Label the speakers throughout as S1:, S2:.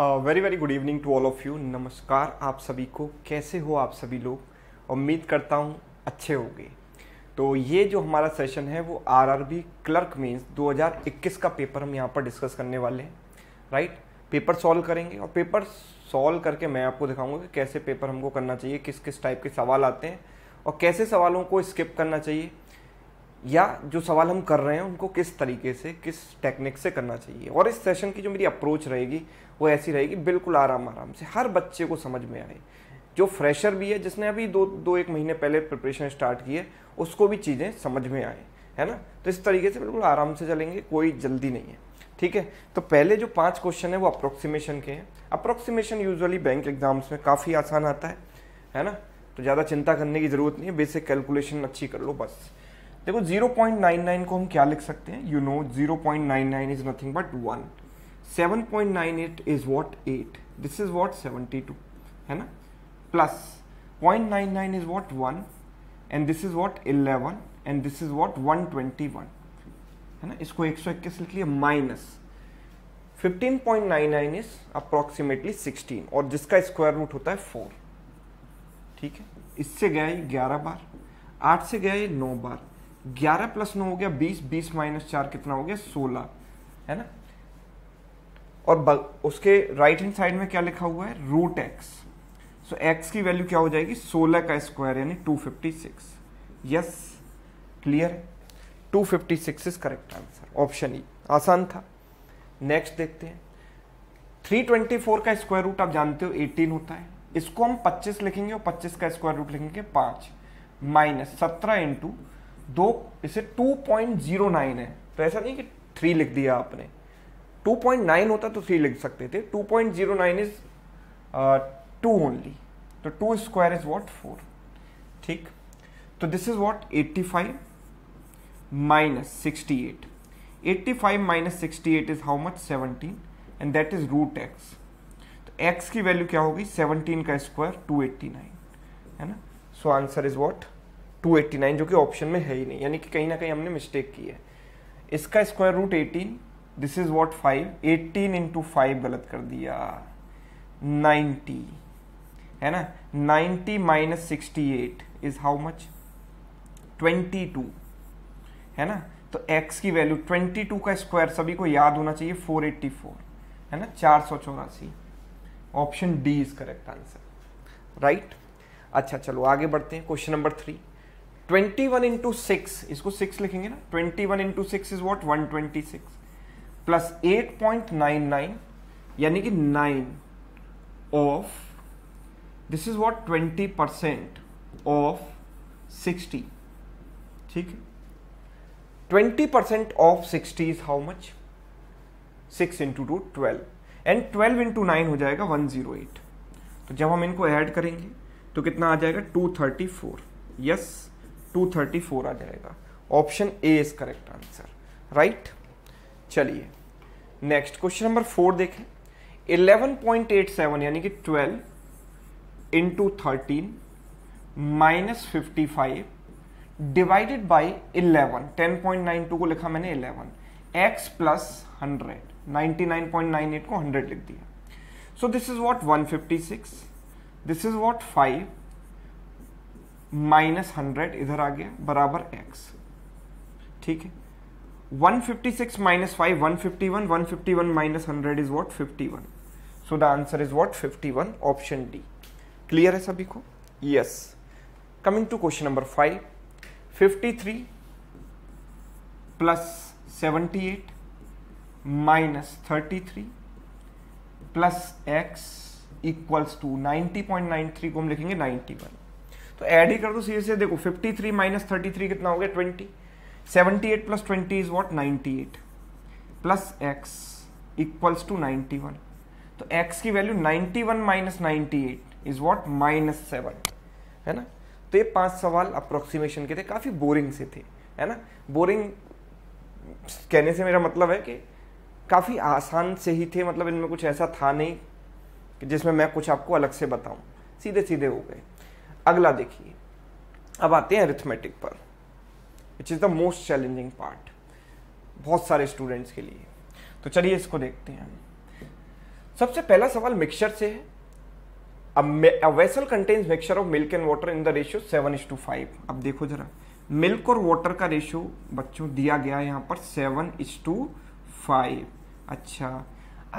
S1: Very very good evening to all of you नमस्कार आप सभी को कैसे हो आप सभी लोग उम्मीद करता हूँ अच्छे होंगे तो ये जो हमारा सेशन है वो आरआरबी क्लर्क हज़ार 2021 का पेपर हम यहाँ पर डिस्कस करने वाले हैं राइट पेपर सॉल्व करेंगे और पेपर सॉल्व करके मैं आपको दिखाऊंगा कि कैसे पेपर हमको करना चाहिए किस किस टाइप के सवाल आते हैं और कैसे सवालों को स्किप करना चाहिए या जो सवाल हम कर रहे हैं उनको किस तरीके से किस टेक्निक से करना चाहिए और इस सेशन की जो मेरी अप्रोच रहेगी वो ऐसी रहेगी बिल्कुल आराम आराम से हर बच्चे को समझ में आए जो फ्रेशर भी है जिसने अभी दो दो एक महीने पहले प्रिपरेशन स्टार्ट की है उसको भी चीज़ें समझ में आए है ना तो इस तरीके से बिल्कुल आराम से चलेंगे कोई जल्दी नहीं है ठीक है तो पहले जो पांच क्वेश्चन है वो अप्रोक्सीमेशन के हैं अप्रोक्सीमेशन यूजुअली बैंक एग्जाम्स में काफ़ी आसान आता है है ना तो ज़्यादा चिंता करने की ज़रूरत नहीं है बेसिक कैलकुलेशन अच्छी कर लो बस देखो 0.99 को हम क्या लिख सकते हैं you know 0.99 point nine nine is nothing but one seven point nine eight is what eight this is what seventy two है ना plus point nine nine is what one and this is what eleven and this is what one twenty one है ना इसको एक सौ इक्कीस लिख लिया माइनस 15.99 इज अप्रोक्सीमेटली 16 और जिसका स्क्वायर रूट होता है 4 ठीक है इससे गया ये 11 बार 8 से गया ये 9 बार ग्यारह प्लस नौ हो गया बीस बीस माइनस चार कितना हो गया सोलह है ना और उसके राइट हैंड साइड में क्या लिखा हुआ है रूट एक्स सो एक्स की वैल्यू क्या हो जाएगी सोलह का स्क्वायर यानी two fifty six yes clear two fifty six is correct answer option E आसान था नेक्स्ट देखते हैं थ्री ट्वेंटी फोर का स्क्वायर रूट आप जानते हो एटीन होता है इसको हम पच्चीस लिखेंगे और पच्चीस का स्क्वायर रूट लिखेंगे पाँच माइनस सत्रह इंटू दो इसे 2.09 है तो ऐसा नहीं कि थ्री लिख दिया आपने 2.9 होता तो थ्री लिख सकते थे 2.09 point zero nine is two only तो two square is what four ठीक तो this is what 85 five minus sixty eight eighty five minus sixty eight is how much seventeen and that is root x तो x की value क्या होगी seventeen का square to eighty nine है ना so answer is what 289 जो कि option में है ही नहीं यानी कि कहीं ना कहीं हमने मिस्टेक की है इसका square root 18 this is what 5 18 into five गलत कर दिया 90 है ना 90 minus sixty eight is how much 22 है ना तो x की वैल्यू 22 का स्क्वायर सभी को याद होना चाहिए 484 है ना चार सौ चौरासी option D is correct answer right अच्छा चलो आगे बढ़ते हैं question number three twenty one into six इसको सिक्स लिखेंगे ना twenty one into six is what one twenty six plus eight point nine nine यानी कि nine of this is what twenty percent of sixty ठीक है twenty percent of sixty is how much six into two twelve and twelve into nine हो जाएगा one zero eight तो जब हम इनको ऐड करेंगे तो कितना आ जाएगा two thirty four yes two thirty four आ जाएगा option A is correct answer right चलिए नेक्स्ट क्वेश्चन नंबर फोर देखें 11.87 यानी कि 12 into thirteen minus fifty five divided by eleven ten point nine two को लिखा मैंने eleven x plus hundred ninety nine point nine eight को hundred लिख दिया so this is what one fifty six this is what five minus hundred इधर आ गया बराबर एक्स ठीक है 156 fifty six minus five one fifty one one fifty one minus hundred is what fifty one so the answer is what fifty one option D clear है सभी को yes coming to question number five fifty three plus seventy eight minus thirty three plus x equals to ninety point nine three को हम लिखेंगे ninety one तो add ही कर दो सीधे से देखो 53 थ्री माइनस थर्टी कितना हो गया 20 78 eight plus twenty is what eight plus x equals to one तो एक्स की value 91 one minus ninety is what minus seven है ना तो ये पांच सवाल अप्रोक्सीमेशन के थे काफ़ी बोरिंग से थे है ना बोरिंग कहने से मेरा मतलब है कि काफ़ी आसान से ही थे मतलब इनमें कुछ ऐसा था नहीं कि जिसमें मैं कुछ आपको अलग से बताऊं सीधे सीधे हो गए अगला देखिए अब आते हैं अरिथमेटिक पर which is the most challenging part बहुत सारे स्टूडेंट्स के लिए तो चलिए इसको देखते हैं सबसे पहला सवाल मिक्सचर से है vessel contains mixture of milk and water in the ratio seven is to five अब देखो जरा मिल्क और वाटर का रेशियो बच्चों दिया गया यहां पर सेवन इज टू फाइव अच्छा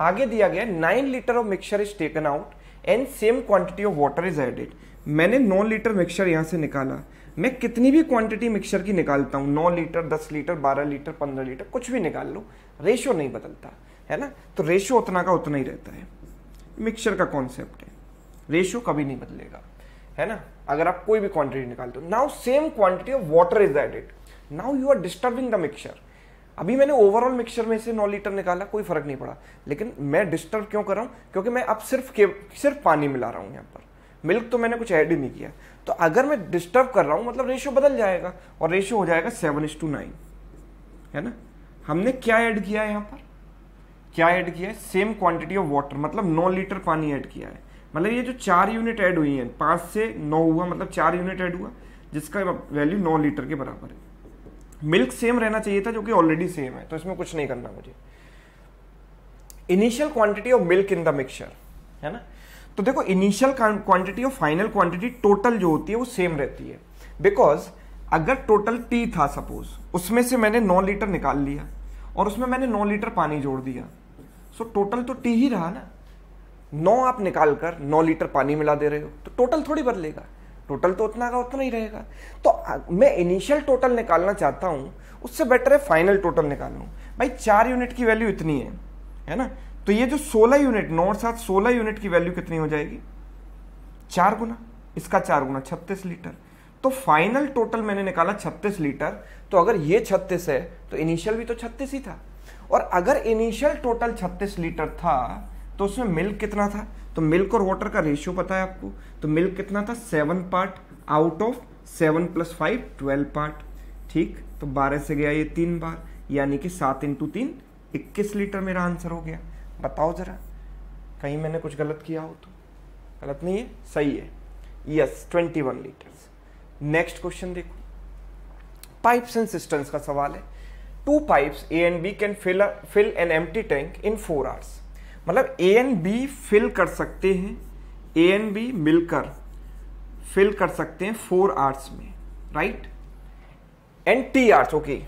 S1: आगे दिया गया nine litre of mixture is taken out and same quantity of water is added मैंने नौ लीटर मिक्सचर यहाँ से निकाला मैं कितनी भी क्वांटिटी मिक्सचर की निकालता हूँ नौ लीटर दस लीटर बारह लीटर पंद्रह लीटर कुछ भी निकाल लो रेशो नहीं बदलता है ना तो रेशो उतना का उतना ही रहता है मिक्सचर का कॉन्सेप्ट है रेशो कभी नहीं बदलेगा है ना अगर आप कोई भी क्वांटिटी निकालते हो now same quantity of water is added now you are disturbing the mixture अभी मैंने ओवरऑल मिक्सचर में से नौ लीटर निकाला कोई फर्क नहीं पड़ा लेकिन मैं डिस्टर्ब क्यों कर रहा हूँ क्योंकि मैं अब सिर्फ के सिर्फ पानी मिला रहा हूँ यहाँ पर मिल्क तो मैंने कुछ ऐड ही नहीं किया तो अगर मैं डिस्टर्ब कर रहा हूँ मतलब रेशियो बदल जाएगा और रेशियो हो जाएगा सेवन इज टू नाइन है ना हमने क्या ऐड किया है यहाँ पर क्या ऐड किया है सेम क्वांटिटी ऑफ वाटर मतलब नौ लीटर पानी ऐड किया है मतलब ये जो चार यूनिट ऐड हुई है पाँच से नौ हुआ मतलब चार यूनिट ऐड हुआ जिसका वैल्यू नौ लीटर के बराबर है मिल्क सेम रहना चाहिए था जो कि ऑलरेडी सेम है तो इसमें कुछ नहीं करना मुझे initial quantity of milk in the mixture है ना तो देखो इनिशियल क्वांटिटी और फाइनल क्वांटिटी टोटल जो होती है वो सेम रहती है बिकॉज अगर टोटल टी था सपोज उसमें से मैंने नौ लीटर निकाल लिया और उसमें मैंने नौ लीटर पानी जोड़ दिया सो टोटल तो टी ही रहा ना नौ आप निकाल कर नौ लीटर पानी मिला दे रहे हो तो टोटल थोड़ी बदलेगा टोटल तो उतना का उतना ही रहेगा तो मैं इनिशियल टोटल निकालना चाहता हूँ उससे बेटर है फाइनल टोटल निकालूँ भाई चार यूनिट की वैल्यू इतनी है है ना तो ये जो 16 यूनिट नौ सात 16 यूनिट की वैल्यू कितनी हो जाएगी चार गुना इसका चार गुना छत्तीस लीटर तो फाइनल टोटल मैंने निकाला 36 लीटर तो अगर ये 36 है तो इनिशियल भी तो 36 ही था और अगर इनिशियल टोटल 36 लीटर था तो उसमें मिल्क कितना था तो मिल्क और वाटर का रेशियो पता है आपको तो मिल्क कितना था seven part out of seven plus five twelve part ठीक तो बारह से गया ये तीन बार यानी कि सात इंटू तीन इक्कीस लीटर मेरा आंसर हो गया बताओ ज़रा कहीं मैंने कुछ गलत किया हो तो गलत नहीं है सही है yes twenty one litres next question देखो पाइप्स एंड सिस्टम्स का सवाल है two pipes A and B can fill fill an एम टैंक इन फोर आवर्स मतलब ए एंड बी फिल कर सकते हैं ए एंड बी मिलकर फिल कर सकते हैं फोर आवर्स में right and T hours okay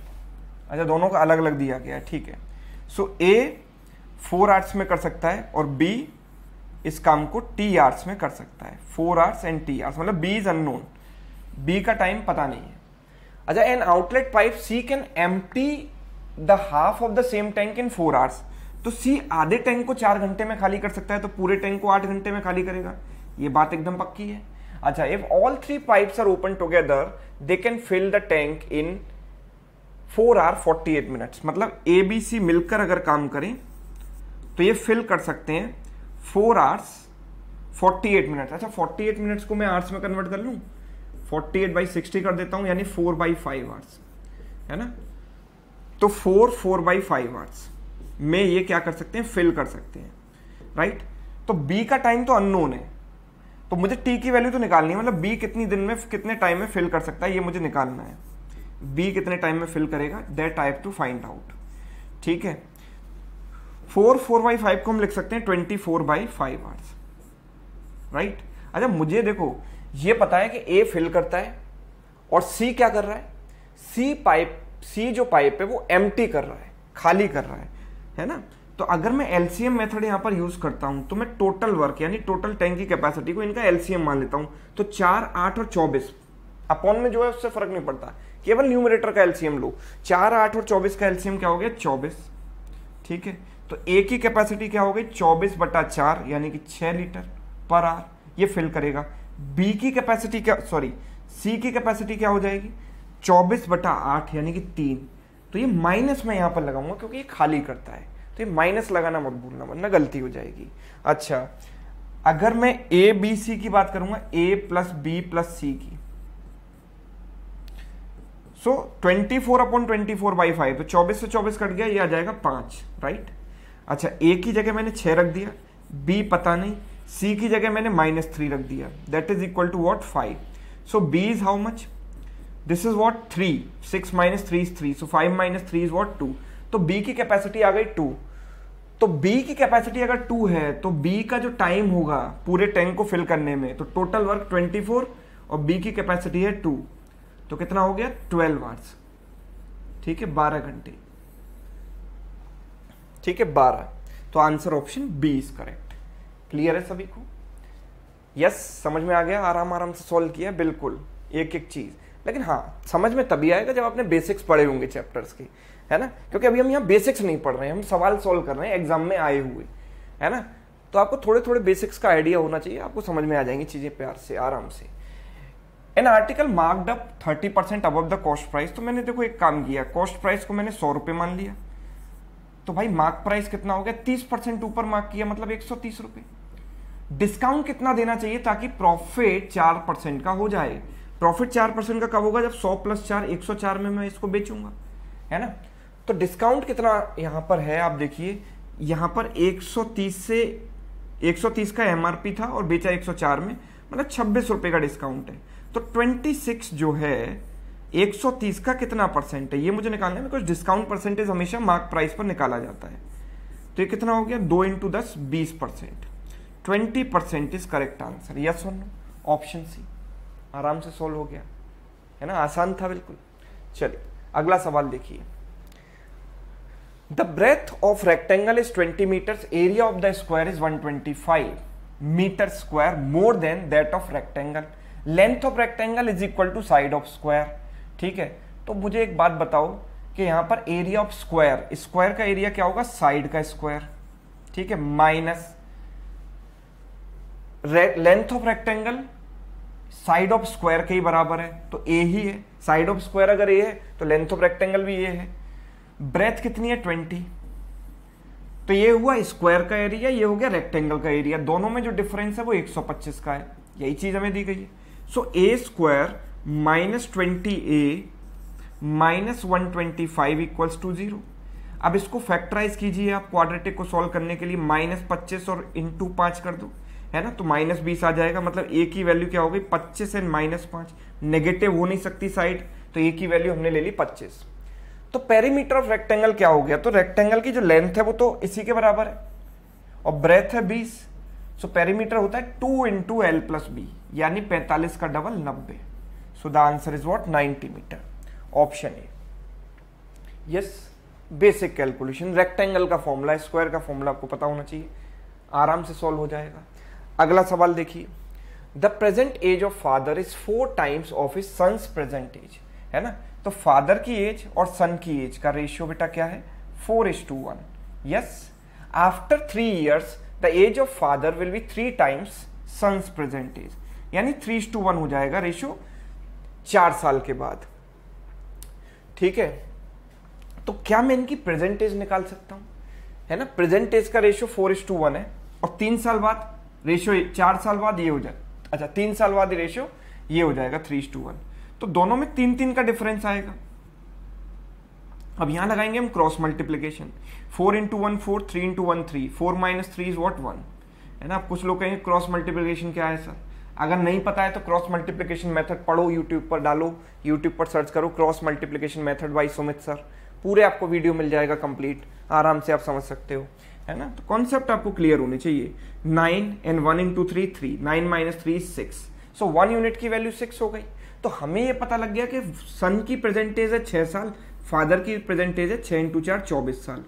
S1: अच्छा दोनों का अलग अलग दिया गया ठीक है सो ए फोर आर्ट्स में कर सकता है और बी इस काम को टी आर्ट्स में कर सकता है four hours and T hours मतलब बी इज अनोन बी का टाइम पता नहीं है अच्छा an outlet pipe C can एम the half of the same tank in four hours तो सी आधे टैंक को चार घंटे में खाली कर सकता है तो पूरे टैंक को आठ घंटे में खाली करेगा ये बात एकदम पक्की है अच्छा if all three pipes are open together they can fill the tank in four hours forty eight minutes मतलब ए बी सी मिलकर अगर काम करें तो ये फिल कर सकते हैं फोर आवर्स 48 मिनट अच्छा 48 मिनट्स को मैं आवर्स में कन्वर्ट कर लूँ 48 एट बाई सिक्सटी कर देता हूँ यानी 4 बाई फाइव आवर्स है ना तो 4 4 बाई फाइव आवर्स में ये क्या कर सकते हैं फिल कर सकते हैं राइट तो बी का टाइम तो अननोन है तो मुझे टी की वैल्यू तो निकालनी है मतलब बी कितनी दिन में कितने टाइम में फिल कर सकता है ये मुझे निकालना है बी कितने टाइम में फिल करेगा that I have to find out ठीक है फोर फोर बाई फाइव को हम लिख सकते हैं twenty four by five hours right अच्छा मुझे देखो ये पता है कि ए फिल करता है और सी क्या कर रहा है सी पाइप सी जो पाइप है वो एम कर रहा है खाली कर रहा है है ना तो अगर मैं एलसीएम मेथड यहां पर यूज करता हूं तो मैं टोटल वर्क यानी टोटल टैंक की कैपेसिटी को इनका एलसीएम मान लेता हूँ तो चार आठ और चौबीस अपॉन में जो है उससे फर्क नहीं पड़ता केवल न्यूमरेटर का एलसीएम लो चार आठ और चौबीस का एलसीएम क्या हो गया चौबीस ठीक है तो ए की कैपेसिटी क्या हो गई चौबीस बटा चार यानी कि छह लीटर पर आर ये फिल करेगा बी की कैपेसिटी क्या सॉरी सी की कैपेसिटी क्या हो जाएगी चौबीस बटा आठ यानी कि तीन तो ये माइनस में यहां पर लगाऊंगा क्योंकि ये खाली करता है तो ये माइनस लगाना मत भूलना वरना गलती हो जाएगी अच्छा अगर मैं ए बी सी की बात करूंगा A plus B plus C की so twenty four upon twenty four by five तो चौबीस से चौबीस कट गया ये आ जाएगा पांच राइट right? अच्छा ए की जगह मैंने छः रख दिया बी पता नहीं सी की जगह मैंने माइनस थ्री रख दिया that is equal to what five so B is how much this is what three six minus three is three so five minus three is what two तो बी की capacity आ गई two तो B की capacity अगर to है तो B का जो टाइम होगा पूरे टैंक को फिल करने में तो टोटल वर्क ट्वेंटी फोर और बी की कैपेसिटी है टू तो कितना हो गया ट्वेल्व आवर्स ठीक है बारह घंटे ठीक है बारह तो answer option B is correct clear है सभी को यस yes, समझ में आ गया आराम आराम से सॉल्व किया बिल्कुल एक एक चीज लेकिन हाँ समझ में तभी आएगा जब आपने बेसिक्स पढ़े होंगे चैप्टर्स के है ना क्योंकि अभी हम यहाँ बेसिक्स नहीं पढ़ रहे हैं हम सवाल सॉल्व कर रहे हैं एग्जाम में आए हुए है ना तो आपको थोड़े थोड़े बेसिक्स का आइडिया होना चाहिए आपको समझ में आ जाएंगी चीज़ें प्यार से आराम से an article marked up thirty percent अब द कॉस्ट प्राइस तो मैंने देखो एक काम किया कॉस्ट प्राइस को मैंने सौ रुपये मान लिया तो भाई मार्क प्राइस कितना हो गया तीस परसेंट ऊपर मार्क किया मतलब एक सौ तीस रुपए डिस्काउंट कितना देना चाहिए ताकि प्रॉफिट चार परसेंट का हो जाए प्रॉफिट चार परसेंट का कब होगा जब सौ प्लस चार एक सौ चार में मैं इसको बेचूंगा है ना तो डिस्काउंट कितना यहां पर है आप देखिए यहां पर एक सौ तीस से एक सौ तीस का एम था और बेचा एक सौ चार में मतलब छब्बीस रुपए का डिस्काउंट है तो 26 जो है 130 का कितना परसेंट है ये मुझे निकालना है बिकॉज डिस्काउंट परसेंटेज हमेशा मार्क प्राइस पर निकाला जाता है तो ये कितना हो गया दो इंटू दस बीस percent twenty percent is correct answer yes और नो ऑप्शन सी आराम से सोल्व हो गया है ना आसान था बिल्कुल चलिए अगला सवाल देखिए the breadth of rectangle is twenty metre area of the square is five metre square more than that of rectangle length of rectangle is equal to side of square ठीक है तो मुझे एक बात बताओ कि यहां पर एरिया ऑफ स्क्वायर स्क्वायर का एरिया क्या होगा साइड का स्क्वायर ठीक है minus length of rectangle side of square के ही बराबर है तो ए ही है साइड ऑफ स्क्वायर अगर ए है तो लेंथ ऑफ रेक्टेंगल भी ए है ब्रेथ कितनी है ट्वेंटी तो ये हुआ स्क्वायर का एरिया ये हो गया रेक्टेंगल का एरिया दोनों में जो डिफरेंस है वो 125 का है यही चीज हमें दी गई है so A square minus twenty A minus one twenty five equals to zero अब इसको फैक्टराइज कीजिए आप क्वाड्रेटिक को सॉल्व करने के लिए माइनस पच्चीस और इंटू पाँच कर दो है ना तो माइनस बीस आ जाएगा मतलब ए की वैल्यू क्या हो गई पच्चीस एंड माइनस पाँच नेगेटिव हो नहीं सकती साइड तो ए की वैल्यू हमने ले ली पच्चीस तो पेरीमीटर ऑफ रेक्टेंगल क्या हो गया तो रेक्टेंगल की जो लेंथ है वो तो इसी के बराबर है और ब्रेथ है बीस सो पेरीमीटर होता है two into L plus B यानी पैंतालीस का डबल नब्बे So the answer is what? 90 meter. Option A. Yes, basic calculation rectangle का फॉर्मूला स्क्वायर का फॉर्मूला आपको पता होना चाहिए आराम से सॉल्व हो जाएगा अगला सवाल देखिए the present age of father is four times of his son present age है ना तो फादर की एज और सन की एज का रेशियो बेटा क्या है four is to one yes after three years the age of father will be three times son present age यानी थ्री इज टू वन हो जाएगा रेशियो चार साल के बाद ठीक है तो क्या मैं इनकी प्रेजेंटेज निकाल सकता हूं है ना प्रेजेंटेज का ratio four is to one है और तीन साल बाद रेशियो चार साल बाद ये हो जाए अच्छा तीन साल बाद रेशियो ये हो जाएगा थ्री टू वन तो दोनों में तीन तीन का डिफरेंस आएगा अब यहां लगाएंगे हम cross multiplication four into one four three into one three four minus three is what one है ना आप कुछ लोग कहेंगे क्रॉस मल्टीप्लीकेशन क्या है सर अगर नहीं पता है तो क्रॉस मल्टीप्लिकेशन मेथड पढ़ो यूट्यूब पर डालो यूट्यूब पर सर्च करो cross multiplication method by Sumit sir पूरे आपको वीडियो मिल जाएगा कंप्लीट आराम से आप समझ सकते हो है ना तो कॉन्सेप्ट आपको क्लियर होने चाहिए nine and one into three three nine minus three six so one unit की वैल्यू सिक्स हो गई तो हमें ये पता लग गया कि सन की प्रेजेंटेज है छह साल फादर की प्रेजेंटेज है इन इंटू चार चौबीस साल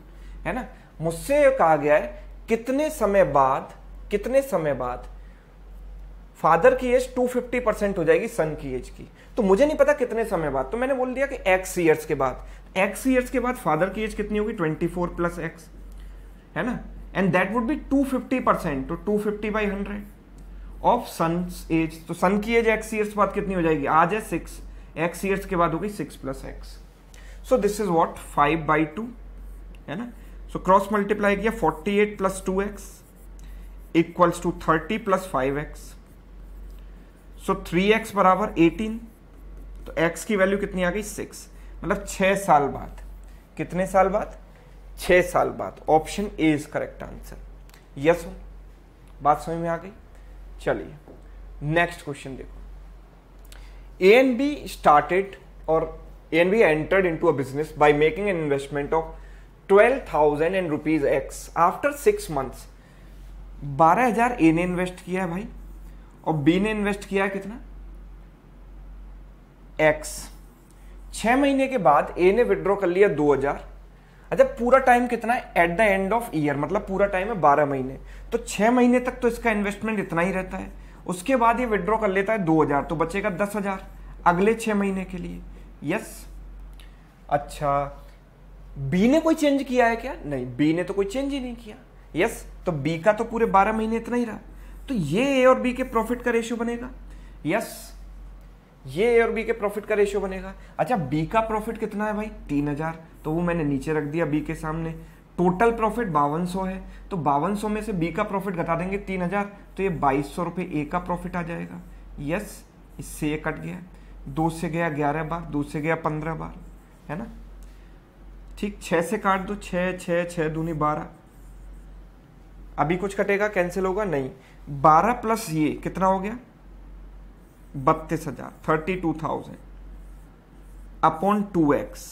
S1: है ना मुझसे कहा गया है कितने समय बाद कितने समय बाद फादर की एज 250 परसेंट हो जाएगी सन की एज की तो मुझे नहीं पता कितने समय बाद तो मैंने बोल दिया कि एक्स ईयर्स के बाद एक्स ईयर्स के बाद फादर की एज कितनी होगी 24 फोर प्लस एक्स है ना and that would be 250 percent तो 250 fifty by hundred of son age तो सन की एज एक्स ईयर्स के बाद कितनी हो जाएगी आज है सिक्स एक्स ईयर्स के बाद होगी six plus x so this is what five by two है ना सो क्रॉस मल्टीप्लाई किया forty eight plus two x equals to thirty plus five x so three x बराबर एटीन तो x की value कितनी आ गई सिक्स मतलब छह साल बाद कितने साल बाद छह साल बाद option A is correct answer yes हो बात समझ में आ गई चलिए नेक्स्ट क्वेश्चन देखो ए एन बी स्टार्टेड और A and B entered in a business by making an investment of twelve thousand and rupees x after six months बारह हजार ए ने इन्वेस्ट किया है भाई और बी ने इन्वेस्ट किया है कितना एक्स छह महीने के बाद ए ने विड्रॉ कर लिया दो हजार अच्छा पूरा टाइम कितना है at the end of year मतलब पूरा टाइम है बारह महीने तो छह महीने तक तो इसका इन्वेस्टमेंट इतना ही रहता है उसके बाद ये विड्रॉ कर लेता है दो हजार तो बचेगा दस हजार अगले छह महीने के लिए यस अच्छा बी ने कोई चेंज किया है क्या नहीं बी ने तो कोई चेंज ही नहीं किया यस तो बी का तो पूरे बारह महीने इतना ही रहा तो ये ए और बी के प्रॉफिट का रेशियो बनेगा यस ये ए और बी के प्रॉफिट का रेशियो बनेगा अच्छा बी का प्रॉफिट कितना है भाई तीन हजार तो वो मैंने नीचे रख दिया बी के सामने टोटल प्रॉफिट बावन सौ है तो बावन सौ में से बी का प्रॉफिट घटा देंगे तीन हजार तो ये बाईस सौ रुपये ए का प्रॉफिट आ जाएगा यस इससे ये कट गया दो से गया ग्यारह बार दो से गया पंद्रह बार है ना ठीक छः से काट दो छः छः छः दूनी बारह अभी कुछ कटेगा कैंसिल होगा नहीं बारह प्लस ये कितना हो गया बत्तीस हजार thirty two thousand upon two x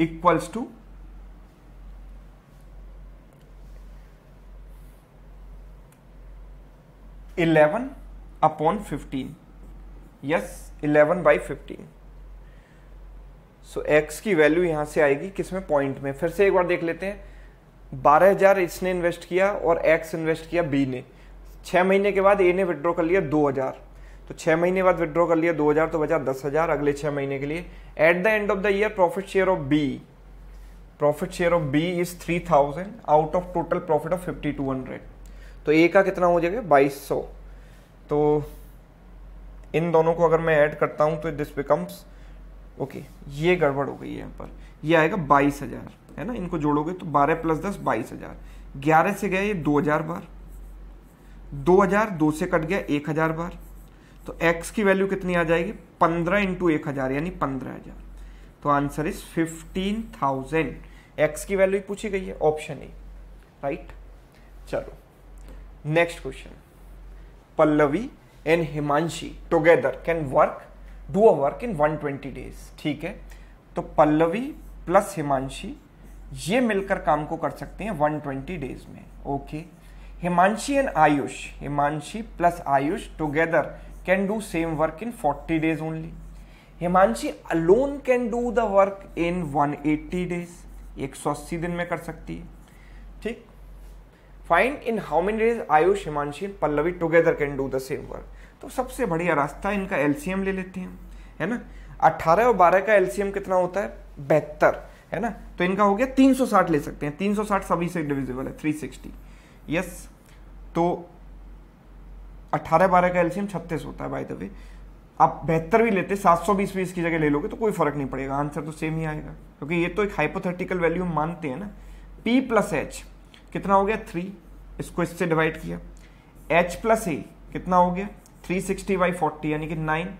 S1: equals to eleven upon fifteen yes eleven by fifteen so x की वैल्यू यहां से आएगी किसमें पॉइंट में फिर से एक बार देख लेते हैं बारह हजार इसने इन्वेस्ट किया और एक्स इन्वेस्ट किया बी ने छः महीने के बाद ए ने विड्रॉ कर लिया दो हजार तो छः महीने बाद विड्रॉ कर लिया दो हजार तो बचा दस हजार अगले छः महीने के लिए at the end of the year profit share of B profit share of B is three thousand out of total profit of fifty two hundred तो ए का कितना हो जाएगा बाईस सौ तो इन दोनों को अगर मैं ऐड करता हूँ तो दिस बिकम्स ओके ये गड़बड़ हो गई है यहाँ पर ये आएगा बाईस हज़ार है ना इनको जोड़ोगे तो बारह प्लस दस बाईस हजार ग्यारह से गया ये दो हजार बार दो हजार दो से कट गया एक हजार बार तो x की वैल्यू कितनी आ जाएगी पंद्रह इंटू एक हजार यानी पंद्रह हजार तो answer is fifteen thousand x की वैल्यू पूछी गई है ऑप्शन ए राइट चलो next question Pallavi and Himanshi together can work do a work in 120 days ठीक है तो पल्लवी प्लस हिमांशी ये मिलकर काम को कर सकते हैं 120 डेज में okay Himanshi and Ayush Himanshi plus Ayush together can do same work in 40 days only Himanshi alone can do the work in 180 days 180 दिन में कर सकती है ठीक find in how many days Ayush Himanshi Pallavi together can do the same work तो सबसे बढ़िया रास्ता इनका एलसीएम ले लेते हैं है ना 18 और 12 का एलसीएम कितना होता है बेहतर है ना तो इनका हो गया 360 ले सकते हैं 360 सभी से डिविजिबल है 360 यस तो 18 बारह का एल्सियम छत्तीस होता है बाय द वे आप बेहतर भी लेते सात सौ बीस बीस की जगह ले लोगे तो कोई फर्क नहीं पड़ेगा आंसर तो सेम ही आएगा क्योंकि ये तो एक हाइपोथेटिकल वैल्यू मानते हैं ना पी प्लस एच कितना हो गया थ्री इसको इससे डिवाइड किया एच प्लस ए कितना हो गया थ्री सिक्सटी बाई फोर्टी यानी कि nine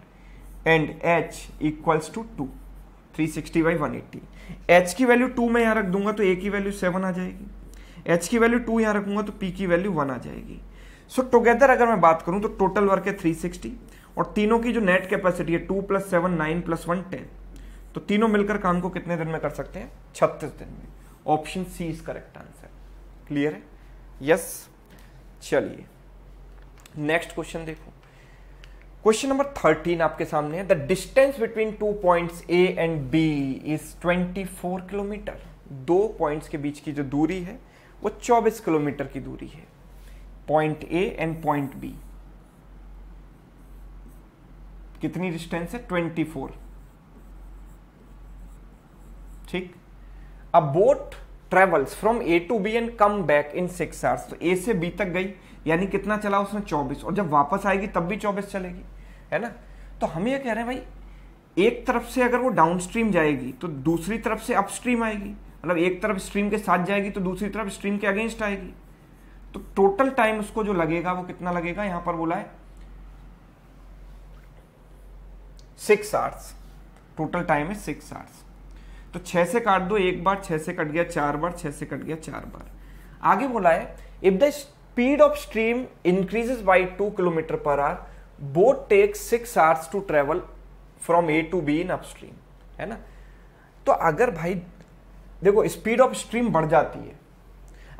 S1: and h equals to two three sixty by one eighty h की वैल्यू टू में यहाँ रख दूंगा तो ए की वैल्यू सेवन आ जाएगी एच की वैल्यू टू यहाँ रखूंगा तो पी की वैल्यू वन आ जाएगी सो so, टुगेदर अगर मैं बात करूँ तो टोटल वर्क है थ्री सिक्सटी और तीनों की जो नेट कैपेसिटी है two plus seven nine plus one ten तो तीनों मिलकर काम को कितने दिन में कर सकते हैं छत्तीस दिन में option C is correct answer clear है यस yes. चलिए नेक्स्ट क्वेश्चन देखो क्वेश्चन नंबर थर्टीन आपके सामने है the distance between two points A and B is 24 kilometre दो पॉइंट्स के बीच की जो दूरी है वो 24 किलोमीटर की दूरी है point A and point B कितनी डिस्टेंस है 24 ठीक a boat travels from A to B and come back in six hours तो ए से बी तक गई यानी कितना चला उसने चौबीस और जब वापस आएगी तब भी चौबीस चलेगी है ना तो हम ये कह रहे हैं भाई एक तरफ से अगर वो डाउन स्ट्रीम जाएगी तो दूसरी तरफ से अपस्ट्रीम आएगी मतलब एक तरफ स्ट्रीम के साथ जाएगी तो दूसरी तरफ स्ट्रीम के अगेंस्ट आएगी तो टोटल टाइम उसको जो लगेगा वो कितना लगेगा यहां पर बोला है सिक्स आर्स टोटल टाइम है सिक्स आर्स तो छह से काट दो एक बार छह से कट गया चार बार छह से कट गया चार बार आगे बोला है if the speed of stream increases by two kilometre per hour boat take six hours to travel from A to B in upstream है ना तो अगर भाई देखो स्पीड ऑफ स्ट्रीम बढ़ जाती है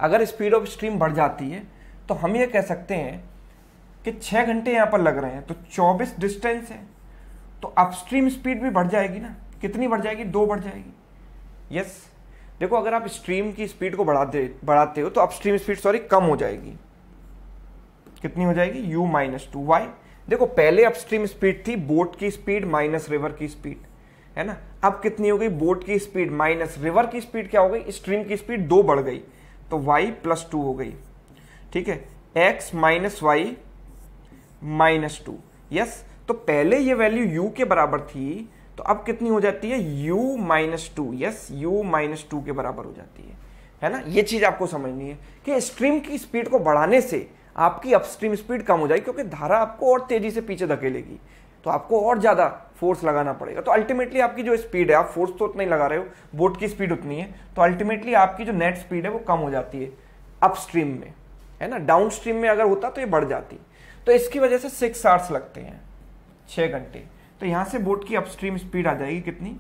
S1: अगर स्पीड ऑफ स्ट्रीम बढ़ जाती है तो हम ये कह सकते हैं कि छः घंटे यहाँ पर लग रहे हैं तो चौबीस डिस्टेंस है तो अपस्ट्रीम स्पीड भी बढ़ जाएगी ना कितनी बढ़ जाएगी दो बढ़ जाएगी यस देखो अगर आप स्ट्रीम की स्पीड को बढ़ाते बढ़ाते हो तो अपस्ट्रीम स्पीड सॉरी कम हो जाएगी कितनी हो जाएगी यू माइनस टू वाई देखो पहले अपस्ट्रीम स्पीड थी बोट की स्पीड माइनस रिवर की स्पीड है ना अब कितनी हो गई बोट की स्पीड माइनस रिवर की स्पीड क्या हो गई स्ट्रीम की स्पीड दो बढ़ गई तो वाई प्लस टू हो गई ठीक है x minus y minus two yes तो पहले ये वैल्यू यू के बराबर थी तो अब कितनी हो जाती है u minus two yes u minus two के बराबर हो जाती है है ना ये चीज आपको समझनी है कि स्ट्रीम की स्पीड को बढ़ाने से आपकी अपस्ट्रीम स्पीड कम हो जाएगी क्योंकि धारा आपको और तेजी से पीछे धकेलेगी तो आपको और ज़्यादा फोर्स लगाना पड़ेगा तो अल्टीमेटली आपकी जो स्पीड है आप फोर्स तो उतना ही लगा रहे हो बोट की स्पीड उतनी है तो अल्टीमेटली आपकी जो नेट स्पीड है वो कम हो जाती है अपस्ट्रीम में है ना डाउन स्ट्रीम में अगर होता तो ये बढ़ जाती तो इसकी वजह से सिक्स आवर्स लगते हैं छह घंटे तो यहां से बोट की अपस्ट्रीम स्पीड आ जाएगी कितनी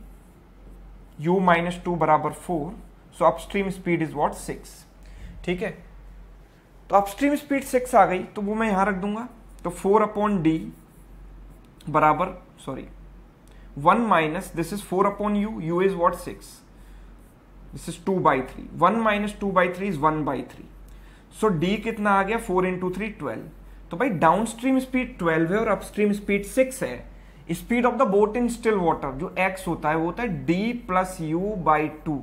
S1: यू माइनस टू बराबर four so upstream speed is what six ठीक है तो अपस्ट्रीम स्पीड सिक्स आ गई तो वो मैं यहां रख दूंगा तो फोर अपॉन डी बराबर sorry one minus this is four upon u u is what six this is two by three one minus two by three is one by three so d कितना आ गया four into three twelve तो भाई down stream speed twelve है और upstream speed six है speed of the boat in still water जो x होता है वो होता है d plus u by two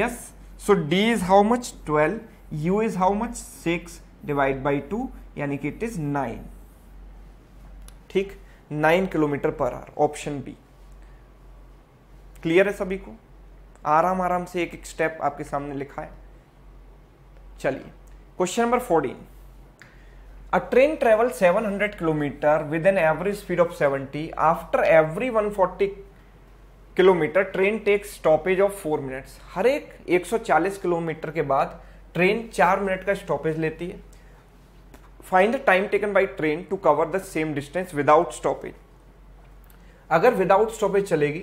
S1: yes so D is how much twelve u is how much six divide by two यानी कि it is nine ठीक nine kilometre per hour option B clear है सभी को आराम आराम से एक एक स्टेप आपके सामने लिखा है चलिए question number fourteen A train travels 700 km with an average speed of 70. After every 140 km, train takes stoppage of 4 minutes. हर एक 140 किलोमीटर के बाद ट्रेन चार मिनट का स्टॉपेज लेती है find the time taken by train to cover the same distance without stoppage अगर without stoppage चलेगी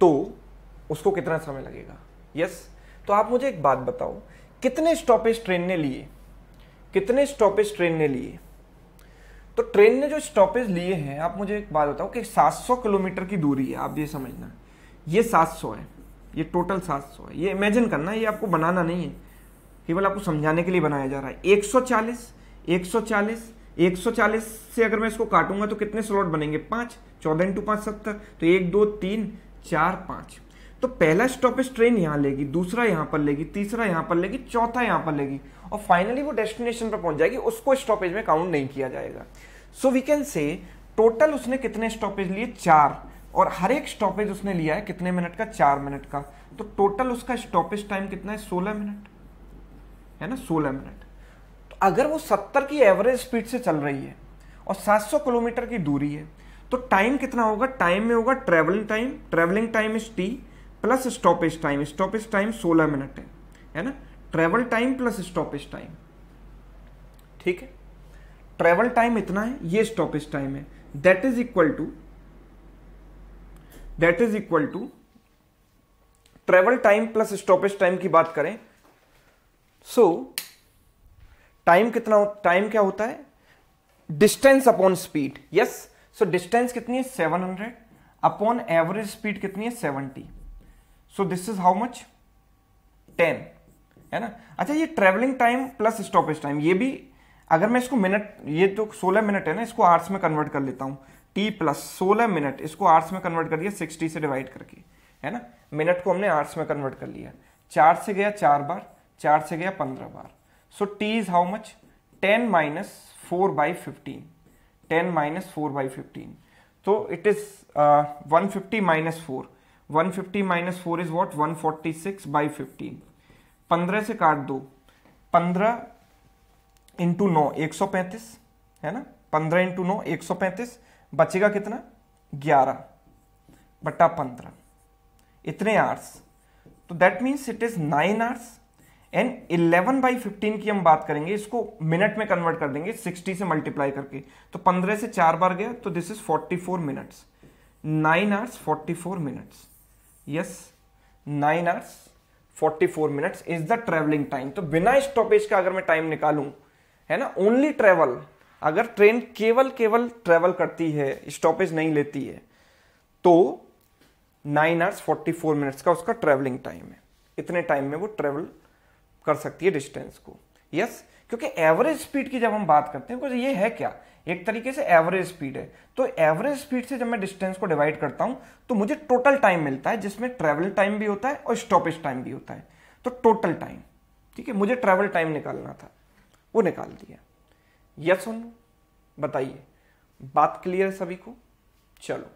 S1: तो उसको कितना समय लगेगा यस yes? तो आप मुझे एक बात बताओ कितने स्टॉपेज ट्रेन ने लिए कितने स्टॉपेज ट्रेन ने लिए तो ट्रेन ने जो स्टॉपेज लिए हैं आप मुझे एक बात बताओ कि 700 किलोमीटर की दूरी है आप ये समझना ये 700 है ये टोटल सौ है ये इमेजिन करना ये आपको बनाना नहीं है केवल आपको समझाने के लिए बनाया जा रहा है एक सौ चालीस से अगर मैं इसको काटूंगा तो कितने स्लॉट बनेंगे पाँच चौदह इंटू पाँच सत्तर तो एक दो तीन चार पाँच तो पहला स्टॉपेज ट्रेन यहाँ लेगी दूसरा यहाँ पर लेगी तीसरा यहाँ पर लेगी चौथा यहाँ पर लेगी और फाइनली वो डेस्टिनेशन पर पहुंच जाएगी उसको स्टॉपेज में काउंट नहीं किया जाएगा so we can say total उसने कितने स्टॉपेज लिए चार और हर एक स्टॉपेज उसने लिया है कितने मिनट का चार मिनट का तो टोटल उसका स्टॉपेज टाइम कितना है सोलह मिनट है ना सोलह मिनट तो अगर वो सत्तर की एवरेज स्पीड से चल रही है और सात सौ किलोमीटर की दूरी है तो टाइम कितना होगा टाइम में होगा travelling time travelling time is t plus stoppage time stoppage time सोलह मिनट है है ना travel time plus stoppage time ठीक है ट्रेवल टाइम इतना है ये स्टॉपेज टाइम है that is equal to that is equal to travel time plus stoppage time की बात करें सो so, टाइम कितना टाइम क्या होता है distance upon speed yes so distance कितनी है 700 अपॉन एवरेज स्पीड कितनी है 70 so this is how much 10 है ना अच्छा ये travelling time plus stoppage time ये भी अगर मैं इसको मिनट ये तो 16 मिनट है ना इसको आर्ट्स में कन्वर्ट कर लेता हूं टी प्लस सोलह मिनट इसको आर्ट्स में कन्वर्ट कर दिया सिक्सटी से डिवाइड करके है ना मिनट को हमने आर्ट्स में कन्वर्ट कर लिया चार से गया चार बार चार से गया पंद्रह बार so t is how much ten minus four by fifteen ten minus four by fifteen तो it is one fifty minus four one fifty minus four is what one forty six by fifteen पंद्रह से काट दो पंद्रह into नौ एक सौ पैंतीस है ना पंद्रह इंटू नौ एक सौ पैंतीस बचेगा कितना ग्यारह बट्टा पंद्रह इतने आर्स तो that means it is nine hours and 11 by fifteen की हम बात करेंगे इसको मिनट में कन्वर्ट कर देंगे 60 से मल्टीप्लाई करके तो 15 से चार बार गया तो this is 44 minutes hours hours four minutes yes nine hours 44 minutes is the travelling time तो बिना स्टॉपेज का अगर मैं टाइम निकालूं है ना ओनली ट्रेवल अगर ट्रेन केवल केवल ट्रेवल करती है स्टॉपेज नहीं लेती है तो nine hours forty four minutes का उसका ट्रेवलिंग टाइम है इतने टाइम में वो ट्रेवल कर सकती है डिस्टेंस को यस yes, क्योंकि एवरेज स्पीड की जब हम बात करते हैं तो ये है क्या एक तरीके से एवरेज स्पीड है तो एवरेज स्पीड से जब मैं डिस्टेंस को डिवाइड करता हूं तो मुझे टोटल टाइम मिलता है जिसमें ट्रेवल टाइम भी होता है और स्टॉपेज टाइम भी होता है तो टोटल टाइम ठीक है मुझे ट्रैवल टाइम निकालना था वो निकाल दिया यस और नो बताइए बात क्लियर है सभी को चलो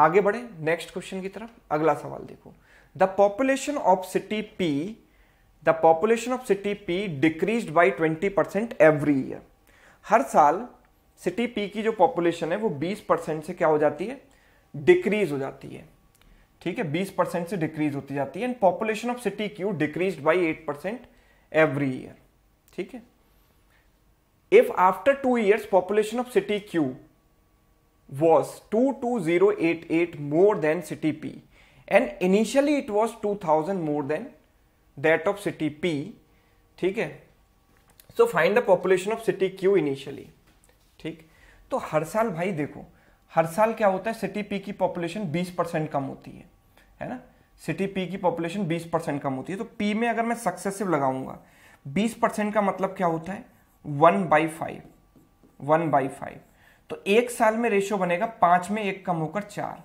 S1: आगे बढ़े नेक्स्ट क्वेश्चन की तरफ अगला सवाल देखो the population of city P the population of city P decrease by twenty percent every year हर साल सिटी पी की जो पॉपुलेशन है वो बीस परसेंट से क्या हो जाती है डिक्रीज हो जाती है ठीक है बीस परसेंट से डिक्रीज होती जाती है and population of city Q decrease by eight percent every year ठीक है if after Q years population of city q was 22088 more than city p and initially it was 2000 more than that of city p ठीक है so find the population of city Q initially ठीक तो हर साल भाई देखो हर साल क्या होता है सिटी पी की पॉपुलेशन 20 परसेंट कम होती है है ना सिटी पी की पॉपुलेशन 20 परसेंट कम होती है तो पी में अगर मैं सक्सेसिव लगाऊंगा 20 परसेंट का मतलब क्या होता है one by five one by five तो एक साल में रेशियो बनेगा पांच में एक कम होकर चार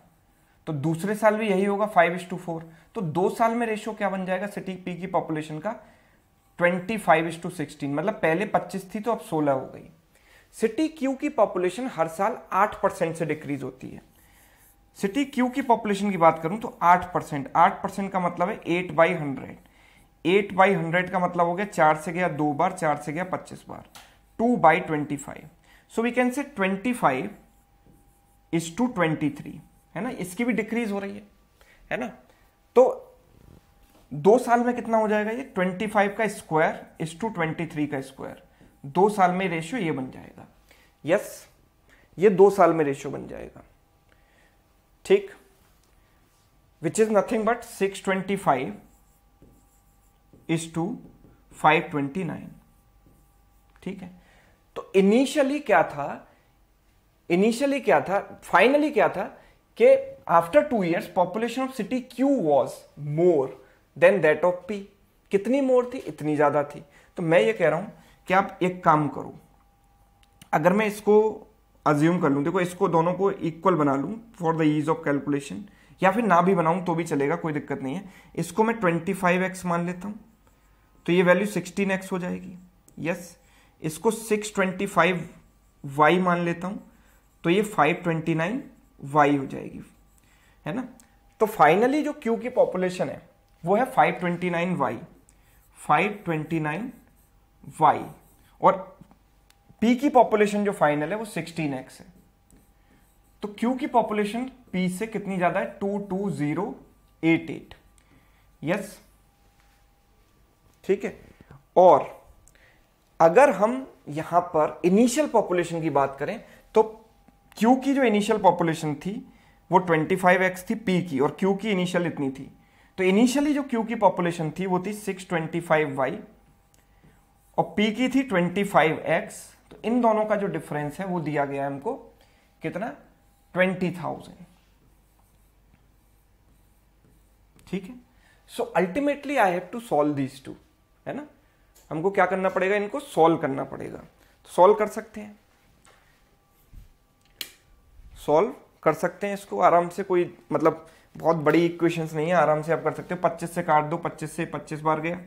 S1: तो दूसरे साल भी यही होगा फाइव इज टू फोर तो दो साल में रेशियो क्या बन जाएगा सिटी पी की पॉपुलेशन का twenty five is to sixteen मतलब पहले पच्चीस थी तो अब सोलह हो गई सिटी क्यू की पॉपुलेशन हर साल आठ परसेंट से डिक्रीज होती है सिटी क्यू की पॉपुलेशन की बात करूं तो आठ परसेंट आठ परसेंट का मतलब है eight by hundred eight by hundred का मतलब हो गया चार से गया दो बार चार से गया पच्चीस बार two by twenty five so we can say twenty five is to twenty three है ना इसकी भी डिक्रीज हो रही है है ना तो दो साल में कितना हो जाएगा ये ट्वेंटी फाइव का square is to twenty three का स्क्वायर दो साल में रेशियो ये बन जाएगा यस yes, ये दो साल में रेशियो बन जाएगा ठीक which is nothing but six twenty five is to five twenty nine ठीक है तो इनिशियली क्या था इनिशियली क्या था फाइनली क्या था कि after two years population of city Q was more than that of P कितनी मोर थी इतनी ज्यादा थी तो मैं ये कह रहा हूं कि आप एक काम करो अगर मैं इसको अज्यूम कर लू देखो इसको दोनों को इक्वल बना लूं for the ease of calculation या फिर ना भी बनाऊं तो भी चलेगा कोई दिक्कत नहीं है इसको मैं ट्वेंटी फाइव एक्स मान लेता हूं तो ये वैल्यू 16x हो जाएगी यस इसको 625y मान लेता हूं तो ये 529y हो जाएगी है ना तो फाइनली जो Q की पॉपुलेशन है वो है 529y 529y और P की पॉपुलेशन जो फाइनल है वो 16x है तो Q की पॉपुलेशन P से कितनी ज़्यादा है 22088 यस yes? ठीक है और अगर हम यहां पर इनिशियल पॉपुलेशन की बात करें तो क्यू की जो इनिशियल पॉपुलेशन थी वो 25x थी पी की और क्यू की इनिशियल इतनी थी तो इनिशियली जो क्यू की पॉपुलेशन थी वो थी 625y और पी की थी 25x तो इन दोनों का जो डिफरेंस है वो दिया गया है हमको कितना 20,000 ठीक है so ultimately I have to solve these two है ना हमको क्या करना पड़ेगा इनको सॉल्व करना पड़ेगा तो सॉल्व कर सकते हैं सॉल्व कर सकते हैं इसको आराम से कोई मतलब बहुत बड़ी इक्वेशंस नहीं है आराम से आप कर सकते हो पच्चीस से काट दो पच्चीस से पच्चीस बार गया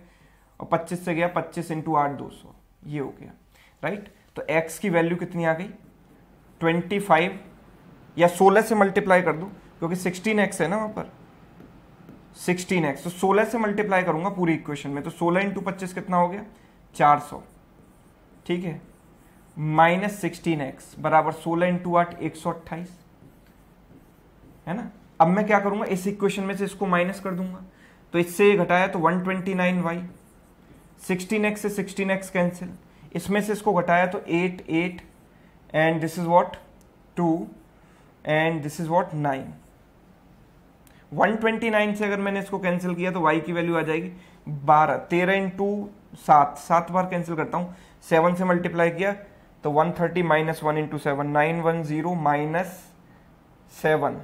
S1: और पच्चीस से गया पच्चीस इंटू आठ दो सौ ये हो गया राइट तो एक्स की वैल्यू कितनी आ गई ट्वेंटी फाइव या सोलह से मल्टीप्लाई कर दो क्योंकि सिक्सटीन एक्स है ना वहाँ पर सिक्सटीन एक्स तो सोलह से मल्टीप्लाई करूंगा पूरी इक्वेशन में तो सोलह इंटू पच्चीस कितना हो गया चार सौ ठीक है माइनस सिक्सटीन एक्स बराबर सोलह इंटू आठ एक सौ अट्ठाईस है ना अब मैं क्या करूंगा इस इक्वेशन में से इसको माइनस कर दूंगा तो इससे ये घटाया तो one twenty nine y sixteen x से सिक्सटीन एक्स कैंसिल इसमें से इसको घटाया तो eight eight and this is what two and this is what nine 129 से अगर मैंने इसको कैंसिल किया तो y की वैल्यू आ जाएगी 12 13 इंटू सात सात बार कैंसिल करता हूँ सेवन से मल्टीप्लाई किया तो 130 thirty minus one into seven nine one zero minus seven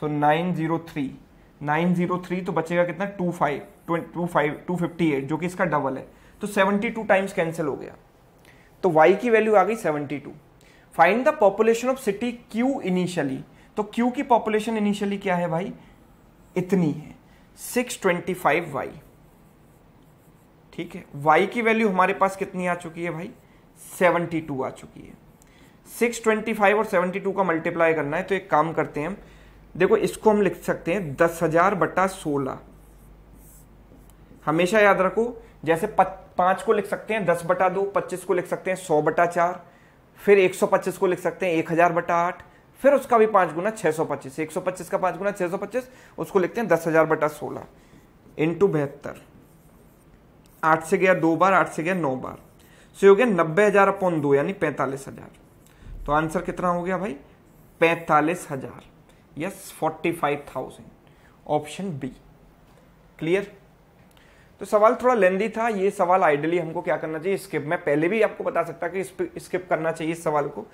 S1: so nine zero three nine zero three तो बचेगा कितना two five two five two fifty eight जो कि इसका डबल है तो सेवनटी टू टाइम्स कैंसिल हो गया तो वाई की वैल्यू आ गई seventy two find the population of city Q initially तो क्यू की पॉपुलेशन इनिशियली क्या है भाई इतनी है सिक्स ट्वेंटी फाइव वाई ठीक है वाई की वैल्यू हमारे पास कितनी आ चुकी है भाई सेवेंटी टू आ चुकी है सिक्स ट्वेंटी फाइव और सेवनटी टू का मल्टीप्लाई करना है तो एक काम करते हैं हम देखो इसको हम लिख सकते हैं दस हजार बटा सोलह हमेशा याद रखो जैसे पांच को लिख सकते हैं दस बटा दो पच्चीस को लिख सकते हैं सौ बटा चार फिर एक सौ पच्चीस को लिख सकते हैं एक हजार बटा आठ फिर उसका भी पांच गुना छह सौ पच्चीस एक सौ पच्चीस का पांच गुना छह सौ पच्चीस उसको लिखते हैं दस हज़ार बटा सोलह इंटू बहत्तर आठ से गया दो बार आठ से गया नौ बार सो हो गया नब्बे हज़ार अपॉन दो यानी पैंतालीस हज़ार तो आंसर कितना हो गया भाई पैंतालीस हज़ार yes forty five thousand option B clear तो सवाल थोड़ा लेंदी था ये सवाल आइडियली हमको क्या करना चाहिए स्किप मैं पहले भी आपको बता सकता कि स्किप करना चाहिए इस सवाल को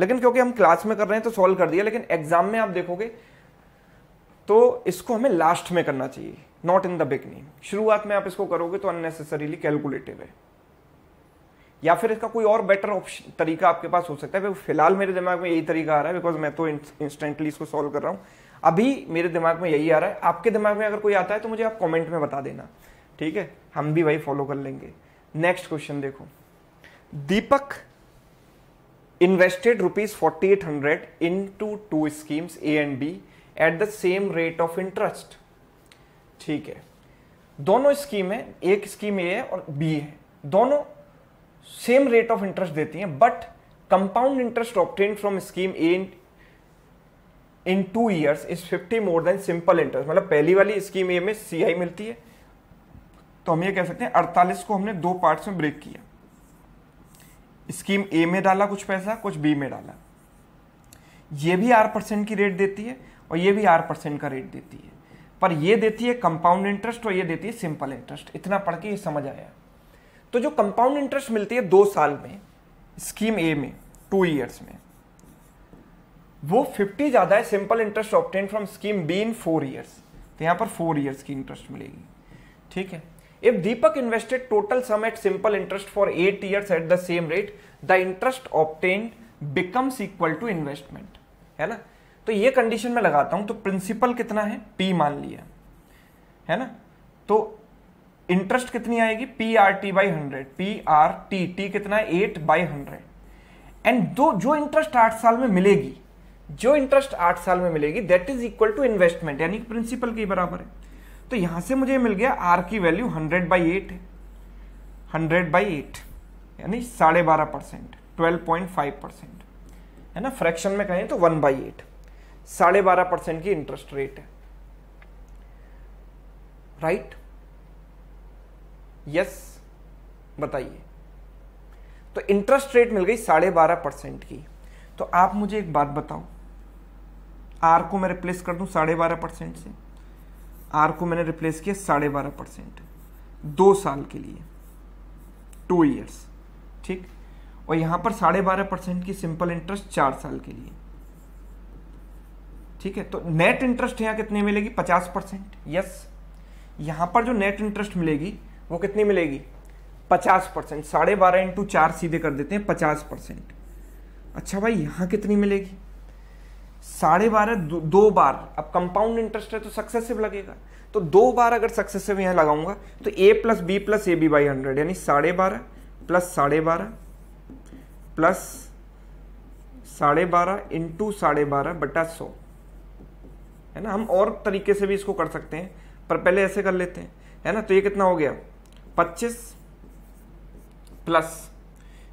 S1: लेकिन क्योंकि हम क्लास में कर रहे हैं तो सॉल्व कर दिया लेकिन एग्जाम में आप देखोगे तो इसको हमें लास्ट में करना चाहिए नॉट इन द बिगनिंग शुरुआत में आप इसको करोगे तो अननेसेसरीली कैलकुलेटिव है या फिर इसका कोई और बेटर ऑप्शन तरीका आपके पास हो सकता है फिलहाल मेरे दिमाग में यही तरीका आ रहा है बिकॉज मैं तो इंस्टेंटली इसको सॉल्व कर रहा हूं अभी मेरे दिमाग में यही आ रहा है आपके दिमाग में अगर कोई आता है तो मुझे आप कमेंट में बता देना ठीक है हम भी वही फॉलो कर लेंगे नेक्स्ट क्वेश्चन देखो दीपक invested rupees 4800 into two schemes A and B at the same rate of interest ठीक है दोनों स्कीम है एक स्कीम ए है और बी है दोनों सेम रेट ऑफ इंटरेस्ट देती हैं but compound interest obtained from scheme A in two years is 50 more than simple interest मतलब पहली वाली स्कीम ए में सीआई मिलती है तो हम ये कह सकते हैं 48 को हमने दो पार्ट्स में ब्रेक किया स्कीम ए में डाला कुछ पैसा कुछ बी में डाला ये भी आर परसेंट की रेट देती है और ये भी आर परसेंट का रेट देती है पर ये देती है कंपाउंड इंटरेस्ट और ये देती है सिंपल इंटरेस्ट इतना पढ़ के ये समझ आया तो जो कंपाउंड इंटरेस्ट मिलती है दो साल में स्कीम ए में टू ईयर्स में वो 50 ज्यादा है simple interest obtained from scheme B in four years तो यहां पर फोर ईयर्स की इंटरेस्ट मिलेगी ठीक है if Deepak invested total sum at simple interest for eight years at the same rate the interest obtained becomes equal to investment है ना तो ये कंडीशन में लगाता हूं तो प्रिंसिपल कितना है पी मान लिया है ना तो इंटरेस्ट कितनी आएगी P R T by hundred P R T T कितना है एट बाई हंड्रेड एंड दो जो इंटरेस्ट आठ साल में मिलेगी जो इंटरेस्ट आठ साल में मिलेगी that is equal to investment यानी प्रिंसिपल के बराबर है तो यहां से मुझे मिल गया आर की वैल्यू हंड्रेड बाई एट है हंड्रेड बाई एट यानी साढ़े बारह percent twelve point five percent है ना फ्रैक्शन में कहें तो वन बाई एट साढ़े बारह परसेंट की इंटरेस्ट रेट है राइट यस बताइए तो इंटरेस्ट रेट मिल गई साढ़े बारह परसेंट की तो आप मुझे एक बात बताओ आर को मैं रिप्लेस कर दूं साढ़े बारह परसेंट से आर को मैंने रिप्लेस किया साढ़े बारह परसेंट दो साल के लिए टू ईयर्स ठीक और यहां पर साढ़े बारह परसेंट की सिंपल इंटरेस्ट चार साल के लिए ठीक है तो नेट इंटरेस्ट यहां कितने मिलेगी पचास परसेंट यस यहां पर जो नेट इंटरेस्ट मिलेगी वो कितनी मिलेगी पचास परसेंट साढ़े बारह इंटू चार सीधे कर देते हैं पचास परसेंट अच्छा भाई यहां कितनी मिलेगी साढ़े बारह दो, दो बार अब कंपाउंड इंटरेस्ट है तो सक्सेसिव लगेगा तो दो बार अगर सक्सेसिव यहाँ लगाऊंगा तो A plus B plus A B by hundred यानी साढ़े बारह प्लस साढ़े बारह प्लस साढ़े बारह इंटू साढ़े बारह बटा सौ है ना हम और तरीके से भी इसको कर सकते हैं पर पहले ऐसे कर लेते हैं है ना तो ये कितना हो गया पच्चीस प्लस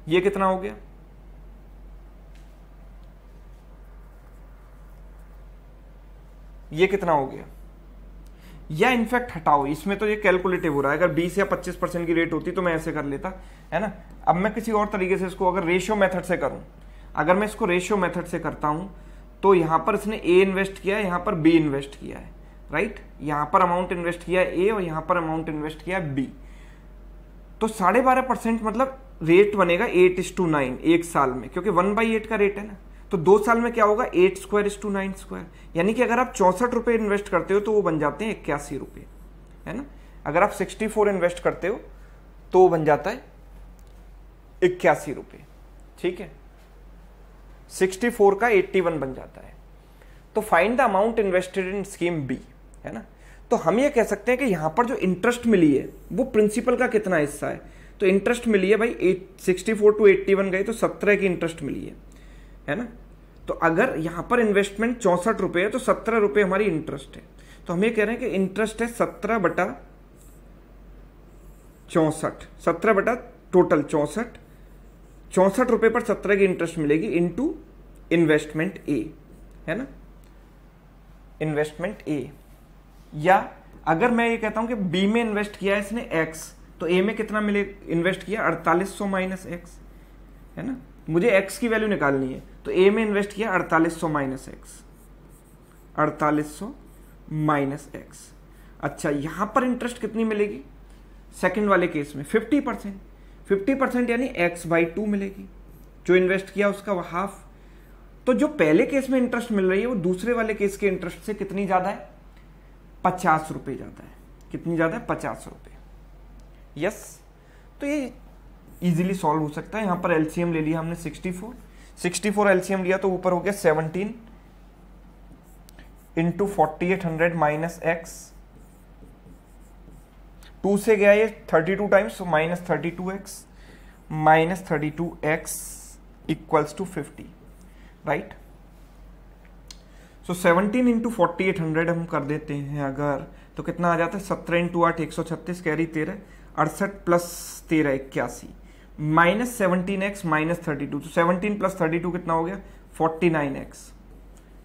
S1: ये कितना हो गया ये कितना हो गया या इनफैक्ट हटाओ इसमें तो ये कैलकुलेटिव हो रहा है अगर 20 या 25 परसेंट की रेट होती तो मैं ऐसे कर लेता है ना अब मैं किसी और तरीके से इसको अगर रेशियो मेथड से करूं अगर मैं इसको रेशियो मेथड से करता हूं तो यहां पर इसने ए इन्वेस्ट किया है यहां पर बी इन्वेस्ट किया है राइट यहां पर अमाउंट इन्वेस्ट किया ए और यहां पर अमाउंट इन्वेस्ट किया बी तो साढ़े मतलब रेट बनेगा एट इज टू नाइन एक साल में क्योंकि वन बाई एट का रेट है ना तो दो साल में क्या होगा eight square is to nine square यानी कि अगर आप चौंसठ रुपये इन्वेस्ट करते हो तो वो बन जाते हैं इक्यासी रुपये है ना अगर आप सिक्सटी फोर इन्वेस्ट करते हो तो वो बन जाता है इक्यासी रुपये ठीक है सिक्सटी फोर का एट्टी वन बन जाता है तो find the amount invested in scheme B है ना तो हम ये कह सकते हैं कि यहां पर जो इंटरेस्ट मिली है वो प्रिंसिपल का कितना हिस्सा है तो इंटरेस्ट मिली है भाई sixty four to eighty one गई तो सत्रह की इंटरेस्ट मिली है है ना तो अगर यहां पर इन्वेस्टमेंट चौंसठ रुपए है तो सत्रह रुपए हमारी इंटरेस्ट है तो हम ये कह रहे हैं कि इंटरेस्ट है सत्रह बटा चौंसठ सत्रह बटा टोटल चौंसठ चौंसठ रुपए पर सत्रह की इंटरेस्ट मिलेगी इनटू इन्वेस्टमेंट ए है ना इन्वेस्टमेंट ए या अगर मैं ये कहता हूं कि बी में इन्वेस्ट किया है इसने एक्स तो ए में कितना मिले इन्वेस्ट किया अड़तालीस सौ माइनस एक्स है ना मुझे एक्स की वैल्यू निकालनी है तो ए में इन्वेस्ट किया अड़तालीस सौ माइनस एक्स अड़तालीस सौ माइनस एक्स अच्छा यहां पर इंटरेस्ट कितनी मिलेगी सेकंड वाले केस में फिफ्टी परसेंट फिफ्टी परसेंट यानी एक्स बाई टू मिलेगी जो इन्वेस्ट किया उसका वह हाफ तो जो पहले केस में इंटरेस्ट मिल रही है वो दूसरे वाले केस के इंटरेस्ट से कितनी ज़्यादा है पचास रुपये ज़्यादा है कितनी ज़्यादा है पचास रुपये यस तो ये इजीली सॉल्व हो सकता है यहां पर एलसीएम ले लिया हमने sixty four sixty four LCM लिया तो ऊपर हो गया seventeen into forty eight hundred minus x two से गया ये thirty two times minus thirty two x minus thirty two x equals to fifty right so seventeen into forty eight hundred हम कर देते हैं अगर तो कितना आ जाता है सत्रह इंटू आठ एक सौ छत्तीस कैरी तेरह अड़सठ प्लस तेरह इक्यासी minus seventeen x minus thirty two तो सेवनटीन प्लस थर्टी टू कितना हो गया फोर्टी नाइन एक्स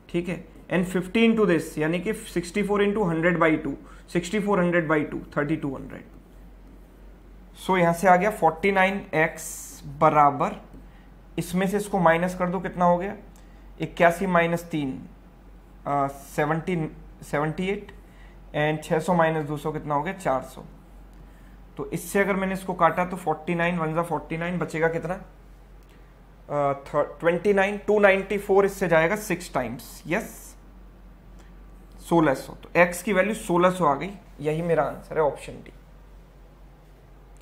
S1: ठीक है एंड फिफ्टी इंटू दिस यानी कि sixty four into hundred by two sixty four hundred by two thirty two hundred so यहां से आ गया फोर्टी नाइन एक्स बराबर इसमें से इसको माइनस कर दो कितना हो गया इक्यासी माइनस तीन सेवनटीन सेवनटी एट एंड छः सौ माइनस दो सौ कितना हो गया चार सौ तो इससे अगर मैंने इसको काटा तो 49 नाइन वन फोर्टी फोर्टी बचेगा कितना twenty nine two ninety four इससे जाएगा सिक्स टाइम्स यस सोलह सो तो एक्स की वैल्यू सोलह सो आ गई यही मेरा आंसर है ऑप्शन डी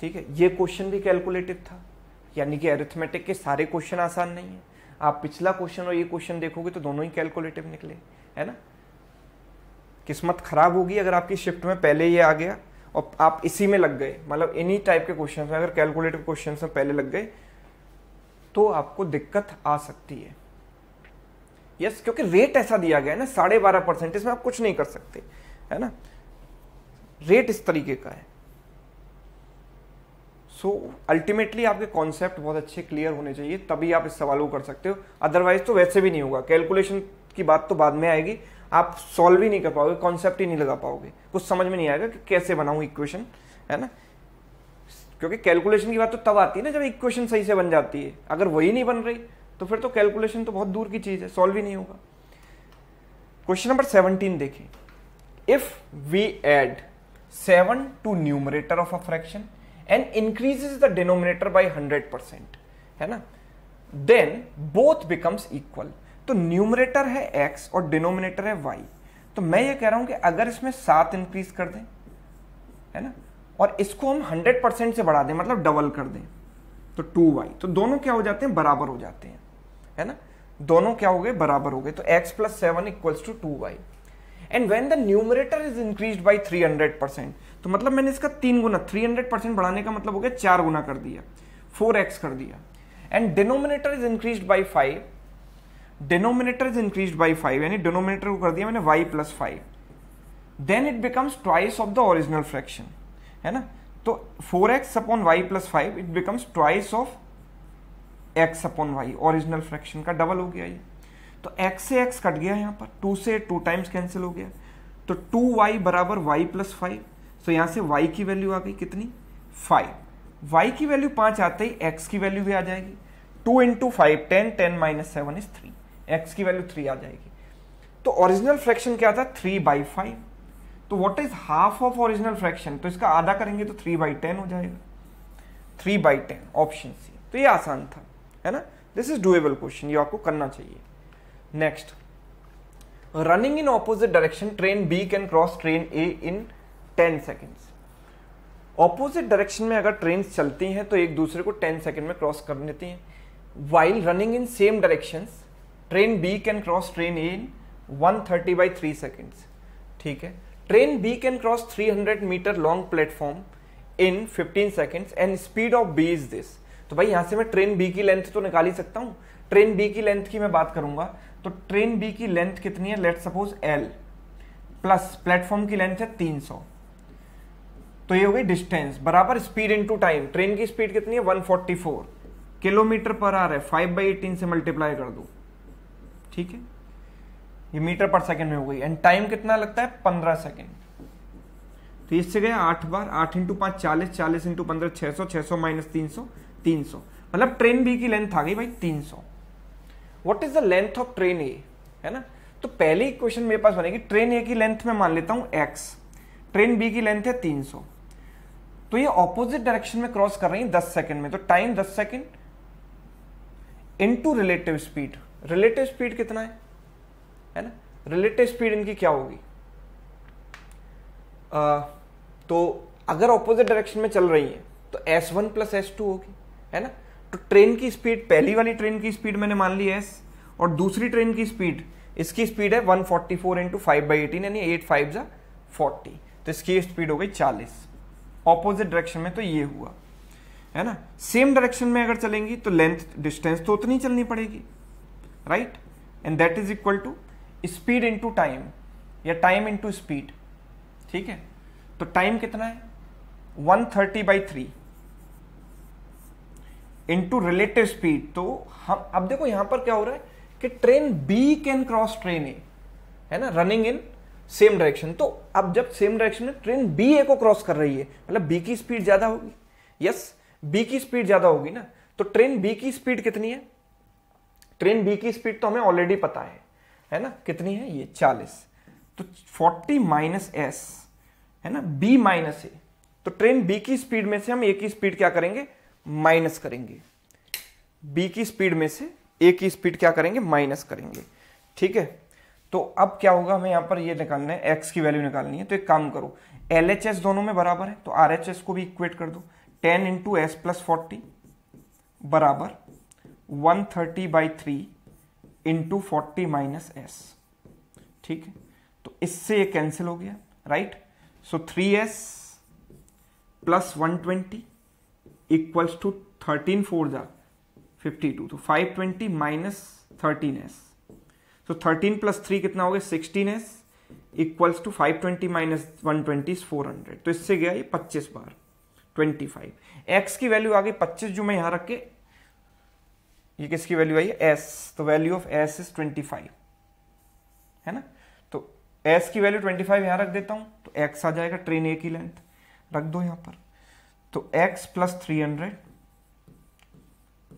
S1: ठीक है ये क्वेश्चन भी कैलकुलेटिव था यानी कि एरिथमेटिक के सारे क्वेश्चन आसान नहीं है आप पिछला क्वेश्चन और ये क्वेश्चन देखोगे तो दोनों ही कैलकुलेटिव निकले है ना किस्मत खराब होगी अगर आपकी शिफ्ट में पहले ये आ गया और आप इसी में लग गए मतलब इन्हीं टाइप के क्वेश्चन में अगर कैलकुलेटिव क्वेश्चन में पहले लग गए तो आपको दिक्कत आ सकती है यस yes, क्योंकि रेट ऐसा दिया गया है ना साढ़े बारह परसेंट इसमें आप कुछ नहीं कर सकते है ना रेट इस तरीके का है सो so, अल्टीमेटली आपके कॉन्सेप्ट बहुत अच्छे क्लियर होने चाहिए तभी आप इस सवाल को कर सकते हो अदरवाइज तो वैसे भी नहीं होगा कैलकुलेशन की बात तो बाद में आएगी आप सॉल्व ही नहीं कर पाओगे कॉन्सेप्ट ही नहीं लगा पाओगे कुछ समझ में नहीं आएगा कि कैसे बनाऊं इक्वेशन है ना क्योंकि कैलकुलेशन की बात तो तब आती है ना जब इक्वेशन सही से बन जाती है अगर वही नहीं बन रही तो फिर तो कैलकुलेशन तो बहुत दूर की चीज़ है सॉल्व ही नहीं होगा क्वेश्चन नंबर सेवनटीन देखिए if we add seven to numerator of a fraction and increases the denominator by hundred percent है ना देन बोथ बिकम्स इक्वल तो न्यूमरेटर है एक्स और डिनोमिनेटर है वाई तो मैं ये कह रहा हूं कि अगर इसमें सात इंक्रीज कर दें है ना और इसको हम हंड्रेड परसेंट से बढ़ा दें मतलब डबल कर दें तो टू वाई तो दोनों क्या हो जाते हैं बराबर हो जाते हैं है ना दोनों क्या हो गए बराबर हो गए तो x plus seven equals to two y and when the numerator is increase by three hundred percent तो मतलब मैंने इसका तीन गुना थ्री हंड्रेड परसेंट बढ़ाने का मतलब हो गया चार गुना कर दिया फोर एक्स कर दिया and denominator is increase by five denominator is increase by five यानी डिनोमिनेटर को कर दिया मैंने y plus five then it becomes twice of the original fraction है ना तो four x upon y plus five it becomes twice of x upon y original fraction का double हो गया ये तो एक्स से एक्स कट गया यहाँ पर टू से टू टाइम्स कैंसिल हो गया तो टू वाई बराबर वाई प्लस फाइव सो यहाँ से वाई की वैल्यू आ गई कितनी फाइव वाई की वैल्यू पाँच आते ही एक्स की वैल्यू भी आ जाएगी two into five ten ten minus seven is three x की वैल्यू थ्री आ जाएगी तो ओरिजिनल फ्रैक्शन क्या था थ्री बाई फाइव तो what is half of original fraction तो इसका आधा करेंगे तो थ्री बाई टेन हो जाएगा three by ten option C तो ये आसान था है ना दिस इज डुएबल क्वेश्चन ये आपको करना चाहिए next running in opposite direction train B can cross train A in ten seconds opposite direction में अगर ट्रेन चलती हैं तो एक दूसरे को टेन सेकेंड में क्रॉस कर लेती हैं while running in same directions train B can cross train A in one thirty by three seconds ठीक है train B can cross three hundred metre long platform in fifteen seconds and speed of B is this तो भाई यहाँ से मैं train B की length तो निकाल ही सकता हूँ ट्रेन बी की लेंथ की मैं बात करूंगा तो ट्रेन बी की लेंथ कितनी है let suppose L plus platform की लेंथ है 300 तो ये हो गई डिस्टेंस बराबर स्पीड टू टाइम ट्रेन की स्पीड कितनी है 144 किलोमीटर पर आ रहा है 5 बाई एटीन से मल्टीप्लाई कर दू ठीक है ये मीटर पर सेकेंड में हो गई एंड टाइम कितना लगता है पंद्रह सेकेंड तो इससे गया आठ बार आठ इंटू पांच चालीस चालीस इंटू पंद्रह छह सौ छह सौ माइनस तीन सौ तीन सौ मतलब ट्रेन बी की लेंथ आ गई भाई तीन सौ what is the length of train A है ना तो पहले क्वेश्चन मेरे पास बनेगी ट्रेन ए की लेंथ में मान लेता हूँ एक्स ट्रेन बी की लेंथ है तीन सौ तो ये ऑपोजिट डायरेक्शन में क्रॉस कर रही है दस सेकंड में तो टाइम दस second into relative speed relative speed कितना है है ना रिलेटिव स्पीड इनकी क्या होगी आ, तो अगर ऑपोजिट डायरेक्शन में चल रही है तो S one plus S two होगी है ना तो ट्रेन की स्पीड पहली वाली ट्रेन की स्पीड मैंने मान ली एस और दूसरी ट्रेन की स्पीड इसकी स्पीड है 144 forty four into five by eighteen यानी एट फाइव जा फोर्टी तो इसकी स्पीड हो गई चालीस ऑपोजिट डायरेक्शन में तो ये हुआ है ना सेम डायरेक्शन में अगर चलेंगी तो लेंथ डिस्टेंस तो उतनी चलनी पड़ेगी right and that is equal to speed into time या इन टू स्पीड ठीक है तो टाइम कितना है 130 thirty by three into relative speed तो हम अब देखो यहां पर क्या हो रहा है कि train B can cross train A है ना रनिंग इन सेम डायरेक्शन तो अब जब सेम डायरेक्शन में ट्रेन बी ए को क्रॉस कर रही है मतलब बी की स्पीड ज्यादा होगी यस बी की स्पीड ज्यादा होगी ना तो ट्रेन बी की स्पीड कितनी है ट्रेन बी की स्पीड तो हमें ऑलरेडी पता है है ना कितनी है ये 40 तो 40 माइनस एस है ना बी माइनस ए तो ट्रेन बी की स्पीड में से हम ए की स्पीड क्या करेंगे माइनस करेंगे बी की स्पीड में से ए की स्पीड क्या करेंगे माइनस करेंगे ठीक है तो अब क्या होगा हमें यहां पर ये निकालना है एक्स की वैल्यू निकालनी है तो एक काम करो एल एच एस दोनों में बराबर है तो आर एच एस को भी इक्वेट कर दो ten into S plus forty बराबर one thirty by three into forty minus S ठीक है तो इससे ये कैंसिल हो गया right so three S plus one twenty equals to thirteen four जा फिफ्टी टू तो five twenty minus thirteen S तो थर्टीन प्लस थ्री कितना हो गया sixteen S equals to five twenty minus one twenty four hundred तो इससे गया ये पच्चीस बार ट्वेंटी फाइव एक्स की वैल्यू आ गई पच्चीस जो मैं यहां रख के ये किसकी वैल्यू आई है एस तो वैल्यू ऑफ एस इज 25 है ना तो एस की वैल्यू 25 फाइव यहां रख देता हूं तो एक्स आ जाएगा ट्रेन ए की लेंथ रख दो यहां पर तो x plus three hundred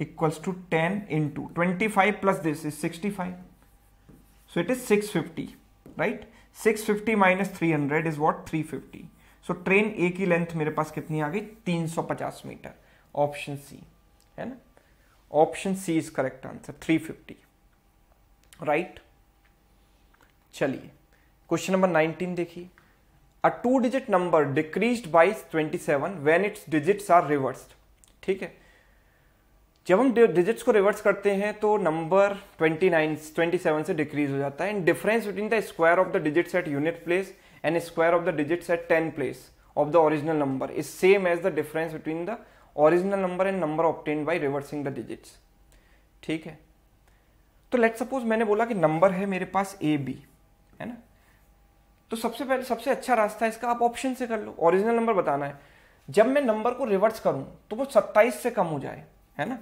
S1: equals to ten into twenty five plus this is sixty five so it is six fifty right six fifty minus three hundred is what three fifty so train A की length मेरे पास कितनी आ गई तीन सौ पचास metre option C है ना option C is correct answer 350 right चलिए क्वेश्चन नंबर 19 देखिए a two digit number decrease by 27 when its digits are reversed ठीक है जब हम डिजिट्स को रिवर्स करते हैं तो नंबर 29 27 से डिक्रीज हो जाता है and difference between the square of the digits at unit place and square of the digits at 10 place of the original number is same as the difference between the original number and number obtained by reversing the digits ठीक है तो late suppose मैंने बोला कि number है मेरे पास A B है ना तो सबसे पहले सबसे अच्छा रास्ता है इसका आप ऑप्शन से कर लो ओरिजिनल नंबर बताना है जब मैं नंबर को रिवर्स करूं तो वो 27 से कम हो जाए है ना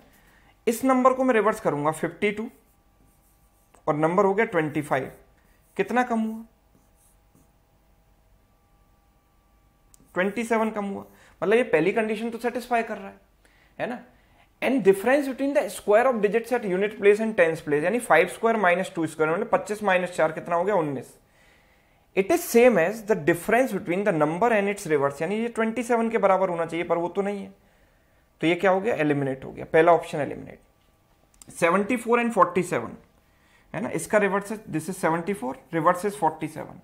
S1: इस नंबर को मैं रिवर्स करूंगा 52 और नंबर हो गया 25 कितना कम हुआ 27 कम हुआ मतलब ये पहली कंडीशन तो सेटिस्फाई कर रहा है है ना and difference between the square of digits at unit place and tens place यानी five square minus two square मतलब पच्चीस माइनस चार कितना हो गया उन्नीस it is same as the difference between the number and its reverse यानी ये ट्वेंटी सेवन के बराबर होना चाहिए पर वो तो नहीं है तो ये क्या हो गया एलिमिनेट हो गया पहला option eliminate seventy four and forty seven है ना इसका reverse this is seventy four reverse is forty seven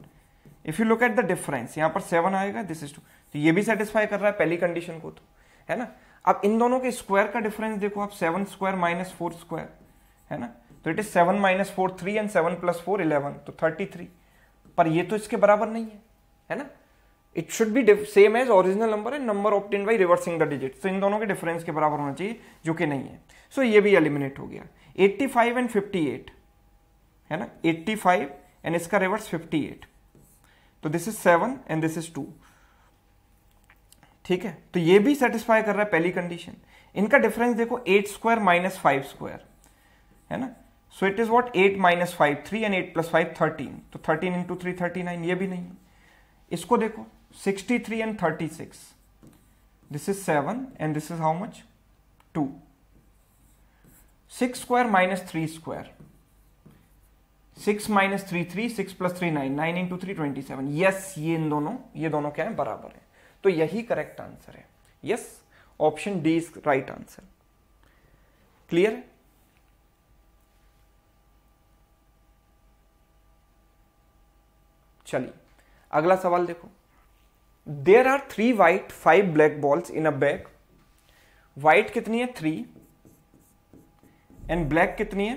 S1: if you look at the difference यहां पर सेवन आएगा दिस इज टू तो ये भी सेटिस्फाई कर रहा है पहली कंडीशन को तो है ना अब इन दोनों के स्क्वायर का डिफरेंस देखो आप seven square minus four square है ना तो it is seven minus four three and seven plus four eleven तो थर्टी थ्री पर ये तो इसके बराबर नहीं है है ना it should be same as original number and number obtained by reversing the digit तो इन दोनों के डिफरेंस के बराबर होना चाहिए जो कि नहीं है सो so, ये भी एलिमिनेट हो गया eighty five and fifty eight है ना एट्टी फाइव एंड इसका रिवर्स फिफ्टी एट तो this is seven and this is two ठीक है तो ये भी सेटिस्फाई कर रहा है पहली कंडीशन इनका डिफरेंस देखो eight square minus five square है ना so it is what eight minus five three and eight plus five thirteen तो thirteen into three thirty nine ये भी नहीं इसको देखो sixty three and thirty six this is seven and this is how much two six square minus three square six minus three three six plus three nine nine into three twenty seven yes ये इन दोनों ये दोनों क्या है बराबर है तो यही करेक्ट आंसर है yes option D is right answer clear चलिए अगला सवाल देखो there are three white five black balls in a bag white कितनी है थ्री एंड ब्लैक कितनी है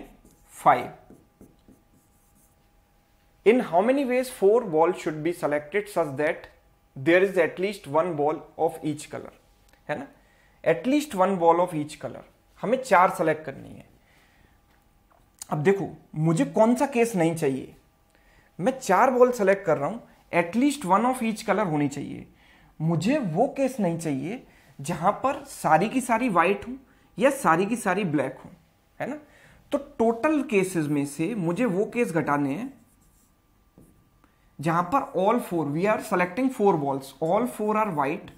S1: five in how many ways four ball should be selected such that there is at least one ball of each colour है ना at least one ball of each colour हमें चार select करनी है अब देखो मुझे कौन सा केस नहीं चाहिए मैं चार बॉल सेलेक्ट कर रहा हूं at least one of each colour होनी चाहिए मुझे वो केस नहीं चाहिए जहां पर सारी की सारी वाइट हो या सारी की सारी ब्लैक हो है ना तो टोटल केसेस में से मुझे वो केस घटाने हैं जहां पर all four we are selecting four balls all four are white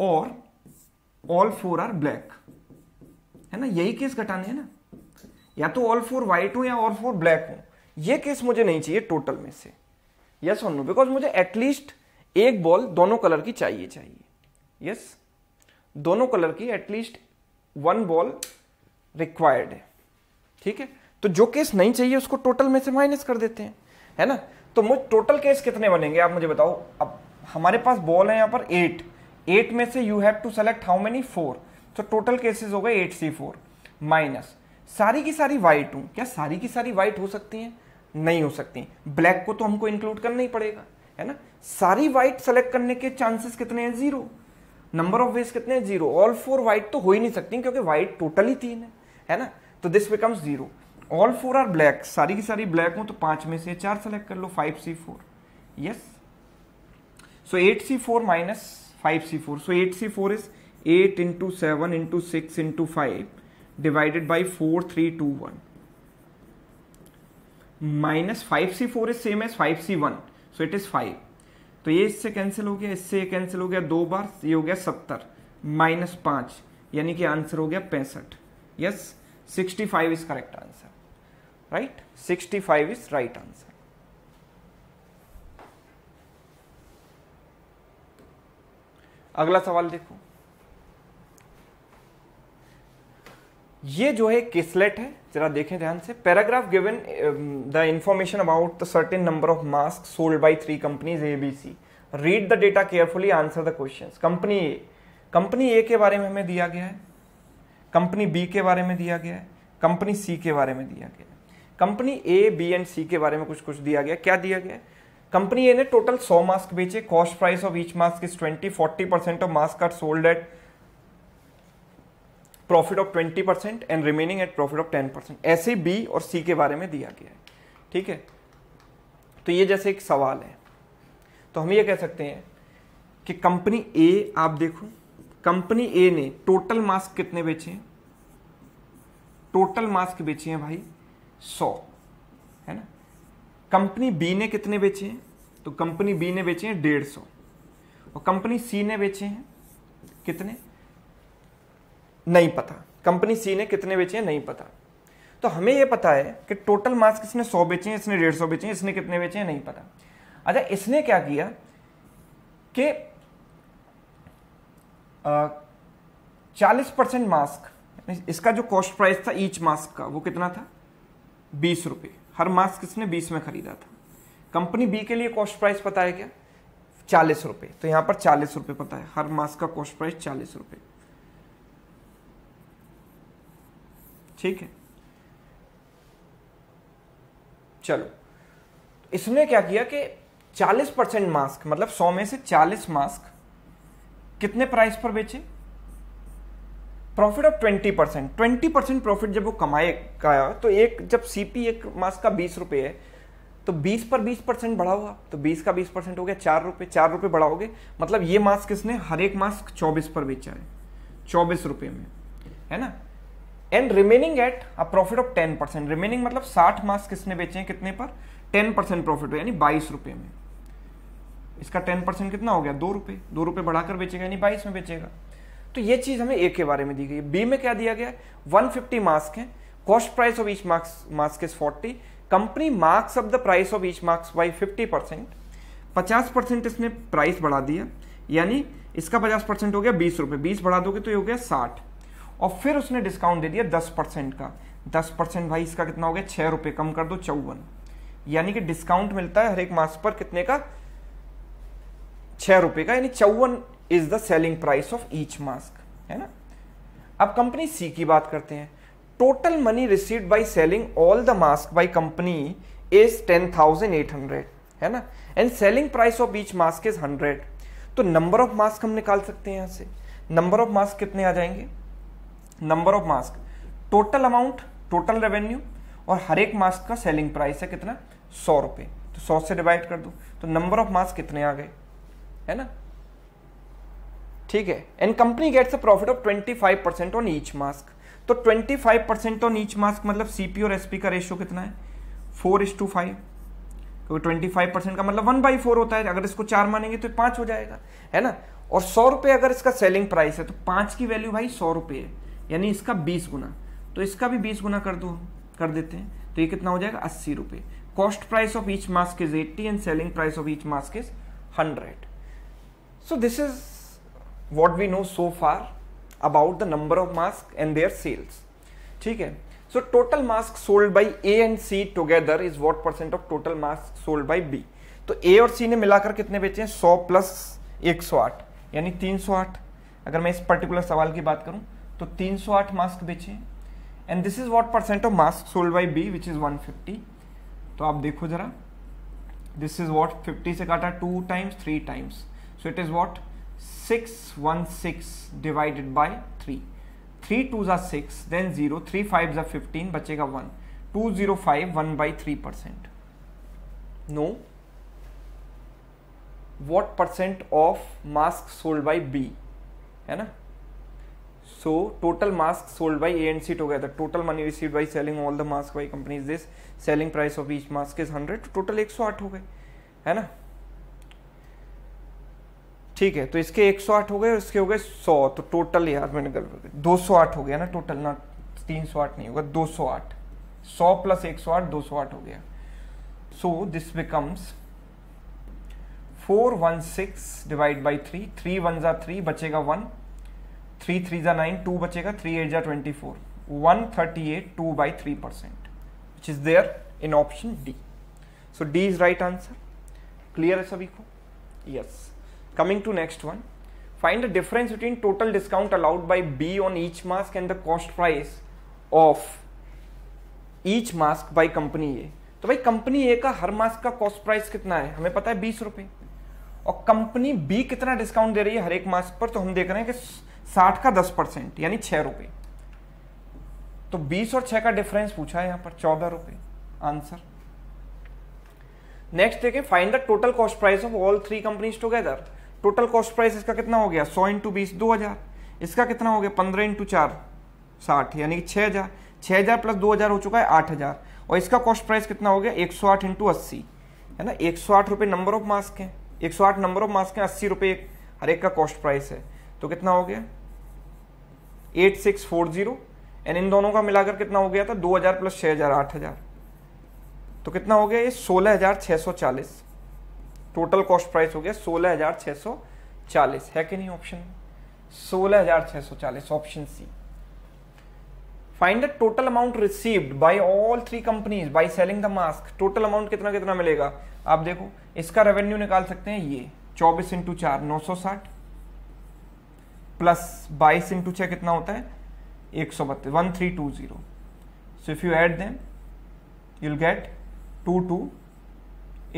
S1: और ऑल फोर आर ब्लैक है ना यही केस घटाने है ना या तो ऑल फोर व्हाइट हो या ऑल फोर ब्लैक हो ये केस मुझे नहीं चाहिए टोटल में से यस और नो बिकॉज मुझे एटलीस्ट एक बॉल दोनों कलर की चाहिए चाहिए यस yes? दोनों कलर की एटलीस्ट वन बॉल रिक्वायर्ड है ठीक है तो जो केस नहीं चाहिए उसको टोटल में से माइनस कर देते हैं है ना तो मुझे टोटल केस कितने बनेंगे आप मुझे बताओ अब हमारे पास बॉल है यहाँ पर एट एट में से you have to select how many four तो टोटल केसेस हो गए एट सी फोर माइनस सारी की सारी वाइट हूँ क्या सारी की सारी वाइट हो सकती हैं नहीं हो सकती ब्लैक को तो हमको इंक्लूड करना ही पड़ेगा है ना सारी वाइट सेलेक्ट करने के चांसेस कितने हैं जीरो नंबर ऑफ वेज कितने हैं जीरो ऑल फोर वाइट तो हो ही नहीं सकती क्योंकि वाइट टोटली तीन है है ना तो this becomes zero all four are black सारी की सारी ब्लैक हो तो पांच में से चार सेलेक्ट कर लो five C four yes so eight C four minus five C four so eight C four is eight into seven into six into five divided by four three two one minus five C four is same as five C one so it is five तो ये इससे cancel हो गया इससे cancel हो गया दो बार ये हो गया सत्तर माइनस पांच यानी कि आंसर हो गया पैंसठ yes sixty five is correct answer right 65 is right answer अगला सवाल देखो ये जो है किसलेट है जरा देखें ध्यान से paragraph given the information about the certain number of mask sold by three companies ABC read the data carefully answer the questions company A company A के बारे में हमें दिया गया है कंपनी बी के बारे में दिया गया है कंपनी सी के बारे में दिया गया है company A B and C के बारे में कुछ कुछ दिया गया क्या दिया गया कंपनी ए ने टोटल सौ मास्क बेचे cost price of each mask is twenty forty percent of mask are sold at profit of twenty percent and remaining at profit of ten percent ऐसे बी और सी के बारे में दिया गया है ठीक है तो ये जैसे एक सवाल है तो हम ये कह सकते हैं कि कंपनी ए आप देखो कंपनी ए ने टोटल मास्क कितने बेचे हैं टोटल मास्क बेचे हैं भाई सौ है ना कंपनी बी ने कितने बेचे हैं तो कंपनी बी ने बेचे हैं डेढ़ सौ और कंपनी सी ने बेचे हैं कितने नहीं पता कंपनी सी ने कितने बेचे हैं नहीं पता तो हमें यह पता है कि टोटल मास्क इसने सौ बेचे हैं इसने डेढ़ सौ बेचे हैं इसने कितने बेचे हैं नहीं पता अच्छा इसने क्या किया कि चालीस परसेंट मास्क इसका जो कॉस्ट प्राइस था ईच मास्क का वो कितना था बीस रुपये हर मास्क किसने बीस में खरीदा था कंपनी बी के लिए कॉस्ट प्राइस पता है क्या चालीस रुपये तो यहाँ पर चालीस रुपये पता है हर मास्क का कॉस्ट प्राइस चालीस रुपये ठीक है चलो इसने क्या किया कि चालीस परसेंट मास्क मतलब सौ में से चालीस मास्क कितने प्राइस पर बेचे profit of twenty percent twenty percent profit जब वो कमाए का तो एक जब सीपी एक मास का बीस रुपए है तो बीस पर बीस परसेंट बढ़ा हुआ तो बीस का बीस परसेंट हो गया चार रुपए चार रुपए बढ़ाओगे मतलब ये मास्क किसने हर एक मास्क चौबीस पर बेचा है चौबीस रुपए में है ना and remaining at a profit of ten percent remaining मतलब साठ मास्क किसने बेचे हैं कितने पर टेन परसेंट प्रॉफिट यानी बाईस रुपए में इसका टेन परसेंट कितना हो गया दो रुपए दो रुपए बढ़ाकर बेचेगा यानी बाईस में बेचेगा तो ये चीज हमें ए के बारे में दी गई बी में क्या दिया गया वन फिफ्टी मार्क्स है cost price of each masks masks is forty company marks of the price of each masks by fifty percent पचास परसेंट इसने प्राइस बढ़ा दिया यानी इसका पचास परसेंट हो गया बीस रुपये बीस बढ़ा दोगे तो ये हो गया साठ और फिर उसने डिस्काउंट दे दिया दस परसेंट का दस परसेंट भाई इसका कितना हो गया छः रुपये कम कर दो चौवन यानी कि डिस्काउंट मिलता है हर एक मास्क पर कितने का छः रुपये का यानी चौवन is the selling price of each mask है ना अब कंपनी सी की बात करते हैं total money received by selling all the mask by company is ten thousand eight hundred है ना and selling price of each mask is hundred तो नंबर ऑफ मास्क हम निकाल सकते हैं यहां से नंबर ऑफ मास्क कितने आ जाएंगे number of mask total amount total revenue और हर एक मास्क का सेलिंग प्राइस है कितना सौ रुपए तो सौ से डिवाइड कर दो तो नंबर ऑफ मास्क कितने आ गए है ना ठीक है and company gets a profit of 25 percent on each mask तो 25 परसेंट ऑन ईच मास्क मतलब सीपी और एसपी का रेशियो कितना है फोर इज टू फाइव क्योंकि ट्वेंटी फाइव परसेंट का मतलब वन बाई फोर होता है अगर इसको चार मानेंगे तो पांच हो जाएगा है ना और सौ रुपये अगर इसका सेलिंग प्राइस है तो पांच की वैल्यू भाई सौ रुपये है यानी इसका बीस गुना तो इसका भी बीस गुना कर दो कर देते हैं तो ये कितना हो जाएगा अस्सी रुपये cost price of each mask is eighty and selling price of each mask is hundred so this is what we know so far about the number of mask and their sales ठीक है so total mask sold by A and C together is what percent of total mask sold by B तो A और सी ने मिलाकर कितने बेचे हैं 100 plus 108 यानी 308 अगर मैं इस पर्टिकुलर सवाल की बात करूं तो 308 मास्क बेचे and this is what percent of mask sold by B which is 150 तो आप देखो जरा दिस इज व्हाट 50 से काटा two times three times so it is what 616 divided by 3 3 twos are 6 then 0 3 fives are 15 बचेगा 1 205 1 by 3 percent no what percent of mask sold by B है ना so total mask sold by A and C together total money received by selling all the mask by companies this selling price of each mask is 100 total 108 हो गए है ना ठीक है तो इसके 108 हो गए और इसके हो गए 100 तो टोटल यार मैंने गलत दो सौ आठ हो गया ना टोटल ना तीन सौ आठ नहीं होगा दो सौ आठ सौ प्लस एक सौ आठ दो सौ आठ हो गया so this becomes four one six divide by three three one जा थ्री बचेगा वन थ्री थ्री जा नाइन टू बचेगा थ्री एट जा twenty four one thirty eight two by three percent which is there in option D so D is right answer clear है सभी को yes yes. Coming to next one, find the difference between total discount allowed by B on each mask and the cost price of each mask by company A. तो भाई company A का हर mask का cost price कितना है हमें पता है बीस रुपए और कंपनी बी कितना डिस्काउंट दे रही है हर एक मास्क पर तो हम देख रहे हैं कि साठ का दस परसेंट यानी छह रुपए तो बीस और छह का डिफरेंस पूछा है यहां पर चौदह रुपए आंसर नेक्स्ट देखें find the total cost price of all three companies together total cost price इसका कितना हो गया सौ इंटू बीस दो हज़ार इसका कितना हो गया पंद्रह इंटू चार साठ यानी कि छह हज़ार छह हज़ार प्लस दो हज़ार हो चुका है आठ हज़ार और इसका कॉस्ट प्राइस कितना हो गया एक सौ आठ इंटू अस्सी है ना एक सौ आठ रुपये नंबर ऑफ मास्क है एक सौ आठ नंबर ऑफ मास्क है अस्सी रुपये हर एक का कॉस्ट प्राइस है तो कितना हो गया eight six four zero and इन दोनों का मिलाकर कितना हो गया था दो हज़ार प्लस छह हज़ार आठ हज़ार तो कितना हो गया ये सोलह हज़ार छह सौ चालीस टोटल कॉस्ट प्राइस हो गया सोलह हजार छह सौ चालीस है कि नहीं ऑप्शन सोलह हजार छह सौ चालीस option C find the total amount received by all three companies by selling the mask total amount कितना कितना मिलेगा आप देखो इसका रेवेन्यू निकाल सकते हैं ये चौबीस इंटू चार नौ सौ साठ प्लस बाईस इंटू छ कितना होता है एक सौ बत्तीस one three two zero so if you add them you'll get two two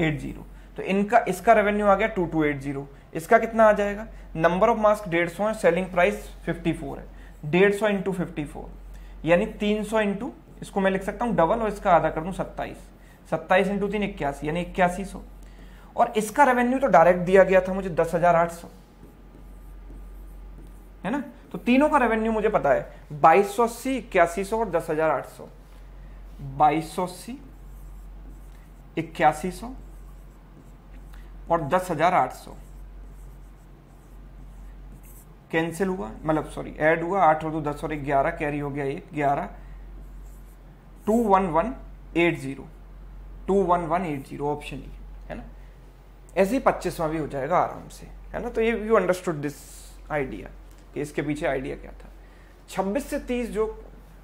S1: eight zero तो इनका इसका रेवेन्यू आ गया टू टू एट जीरो इसका कितना आ जाएगा नंबर ऑफ मास्क डेढ़ सौ है सेलिंग प्राइस फिफ्टी फोर है डेढ़ सौ इंटू फिफ्टी फोर यानी तीन सौ इंटू इसको मैं लिख सकता हूँ डबल और इसका आधा कर दूँ सत्ताईस सत्ताईस इंटू तीन इक्यासी यानी इक्यासी सौ और इसका रेवेन्यू तो डायरेक्ट दिया गया था मुझे दस हजार आठ सौ है ना तो तीनों का रेवेन्यू मुझे पता है बाईस सौ अस्सी इक्यासी सौ और दस हजार आठ सौ बाईस सौ अस्सी इक्यासी सौ और दस हजार आठ सौ कैंसिल हुआ मतलब सॉरी ऐड हुआ आठ और दो दस और एक ग्यारह कैरी हो गया एक ग्यारह two one one eight zero two one one eight zero option E है ना ऐसे ही पच्चीसवा भी हो जाएगा आराम से है ना तो ये यू अंडरस्टूड दिस आइडिया कि इसके पीछे आइडिया क्या था छब्बीस से तीस जो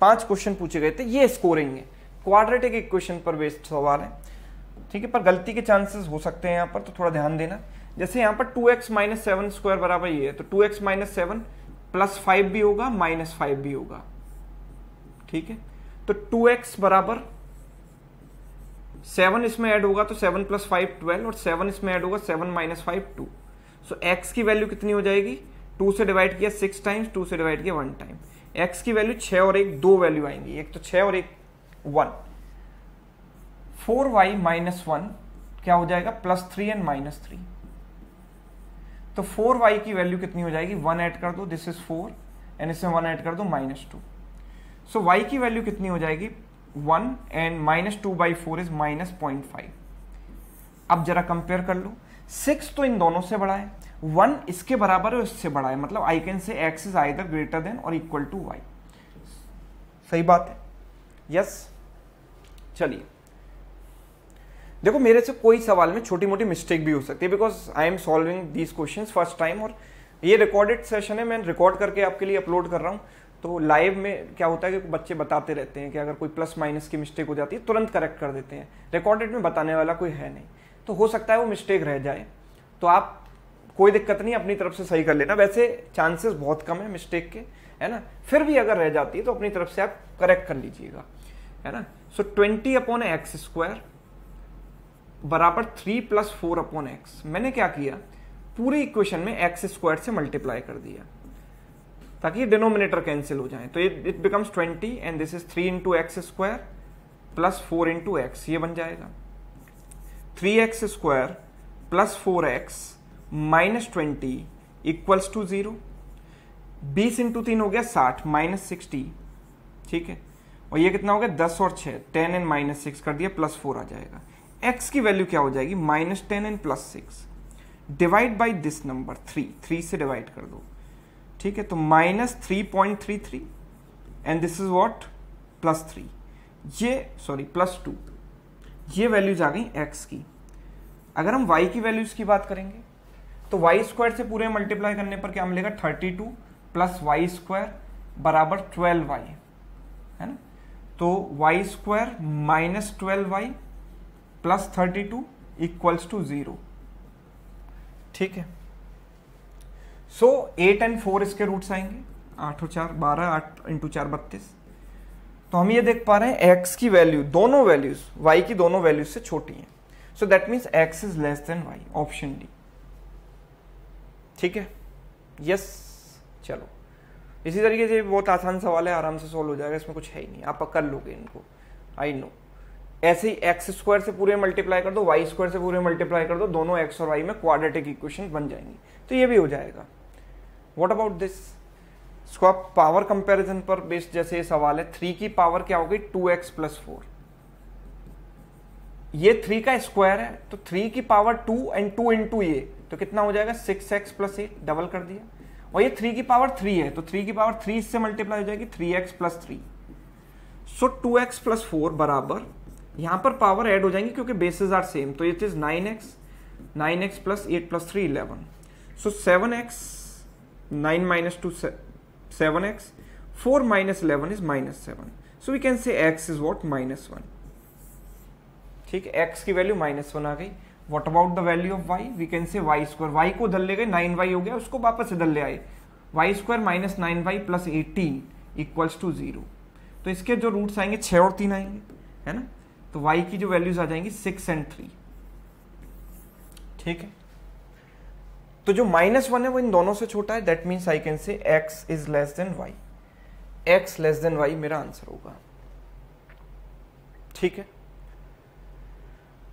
S1: पांच क्वेश्चन पूछे गए थे ये स्कोरिंग है क्वाड्रेटिक इक्वेशन पर बेस्ड सवाल है ठीक है पर गलती के चांसेस हो सकते हैं यहाँ पर तो थोड़ा ध्यान देना जैसे यहाँ पर two x minus seven square बराबर ये है तो two x minus seven plus five भी होगा माइनस फाइव भी होगा ठीक है तो टू एक्स बराबर सेवन इसमें ऐड होगा तो सेवन प्लस फाइव ट्वेल्व और सेवन इसमें ऐड होगा seven minus five two so x की वैल्यू कितनी हो जाएगी टू से डिवाइड किया सिक्स टाइम्स टू से डिवाइड किया वन टाइम एक्स की वैल्यू छः और एक दो वैल्यू आएंगी एक तो छः और एक one four y minus one क्या हो जाएगा plus three and minus three तो फोर वाई की वैल्यू कितनी हो जाएगी वन ऐड कर दो दिस इज फोर एंड इसमें वन ऐड कर दो माइनस टू सो वाई की वैल्यू कितनी हो जाएगी one and minus two by four is minus point five अब जरा कंपेयर कर लो सिक्स तो इन दोनों से बड़ा है वन इसके बराबर है इससे बड़ा है मतलब I can say x is I greater than और इक्वल टू वाई सही बात है यस yes? चलिए देखो मेरे से कोई सवाल में छोटी मोटी मिस्टेक भी हो सकती है because I am solving these question first time और ये रिकॉर्डेड सेशन है मैं रिकॉर्ड करके आपके लिए अपलोड कर रहा हूँ तो लाइव में क्या होता है कि बच्चे बताते रहते हैं कि अगर कोई प्लस माइनस की मिस्टेक हो जाती है तुरंत करेक्ट कर देते हैं रिकॉर्डेड में बताने वाला कोई है नहीं तो हो सकता है वो मिस्टेक रह जाए तो आप कोई दिक्कत नहीं अपनी तरफ से सही कर लेना वैसे चांसेस बहुत कम है मिस्टेक के है ना फिर भी अगर रह जाती है तो अपनी तरफ से आप करेक्ट कर लीजिएगा है ना so twenty upon x square बराबर three plus four upon x मैंने क्या किया पूरी इक्वेशन में एक्स स्क्वायर से मल्टीप्लाई कर दिया ताकि डिनोमिनेटर कैंसिल हो जाए तो it becomes twenty and this is three into x square plus four into x ये बन जाएगा three x square plus four x minus twenty equals to zero बीस इंटू तीन हो गया साठ माइनस सिक्सटी ठीक है और ये कितना हो गया दस और छह टेन एंड माइनस सिक्स कर दिया प्लस फोर आ जाएगा एक्स की वैल्यू क्या हो जाएगी minus ten and plus six divide by this number three three से डिवाइड कर दो ठीक है तो minus three point three three and this is what plus three ये सॉरी प्लस टू ये वैल्यूज आ गई एक्स की अगर हम वाई की वैल्यूज की बात करेंगे तो वाई स्क्वायर से पूरे मल्टीप्लाई करने पर क्या मिलेगा thirty two plus y square बराबर ट्वेल्व वाई है ना तो y square minus twelve y plus thirty two equals to zero ठीक है सो एट एंड फोर इसके रूट्स आएंगे आठ और चार बारह आठ इंटू चार बत्तीस तो हम ये देख पा रहे हैं एक्स की वैल्यू दोनों वैल्यूज वाई की दोनों वैल्यूज से छोटी हैं so that means x is less than y option D ठीक है यस चलो इसी तरीके से बहुत आसान सवाल है आराम से सॉल्व हो जाएगा इसमें कुछ है ही नहीं आप कर लोगे इनको आई नो ऐसे ही एक्स स्क्वायर से पूरे मल्टीप्लाई कर दो वाई स्क्वायर से पूरे मल्टीप्लाई कर दो दोनों एक्स और वाई में क्वाड्रेटिक इक्वेशन बन जाएंगी तो ये भी हो जाएगा वॉट अबाउट दिस इसको आप पावर कंपेरिजन पर बेस्ड जैसे ये सवाल है थ्री की पावर क्या हो गई टू एक्स प्लस फोर ये थ्री का स्क्वायर है तो थ्री की power two and two in two ये तो कितना हो जाएगा six x plus eight double कर दिया और ये थ्री की पावर थ्री है तो थ्री की पावर थ्री इससे मल्टीप्लाई हो जाएगी three x plus three so two x plus four बराबर यहां पर पावर ऐड हो जाएंगी क्योंकि बेसिस आर सेम तो it is nine x nine x plus eight plus three eleven so seven x nine minus two seven x four minus eleven is minus seven so we can say x is what minus one ठीक है x की value minus one आ गई what about the value of y we can say y square y को धल ले गए nine Y हो गया उसको वापस इधर ले आए y square minus nine y plus eighteen equals to zero तो इसके जो रूट्स आएंगे छः और तीन आएंगे है ना तो y की जो वैल्यूज आ जाएंगी सिक्स एंड थ्री ठीक है तो जो माइनस वन है वो इन दोनों से छोटा है that means I can say x is less than y x less than y मेरा आंसर होगा ठीक है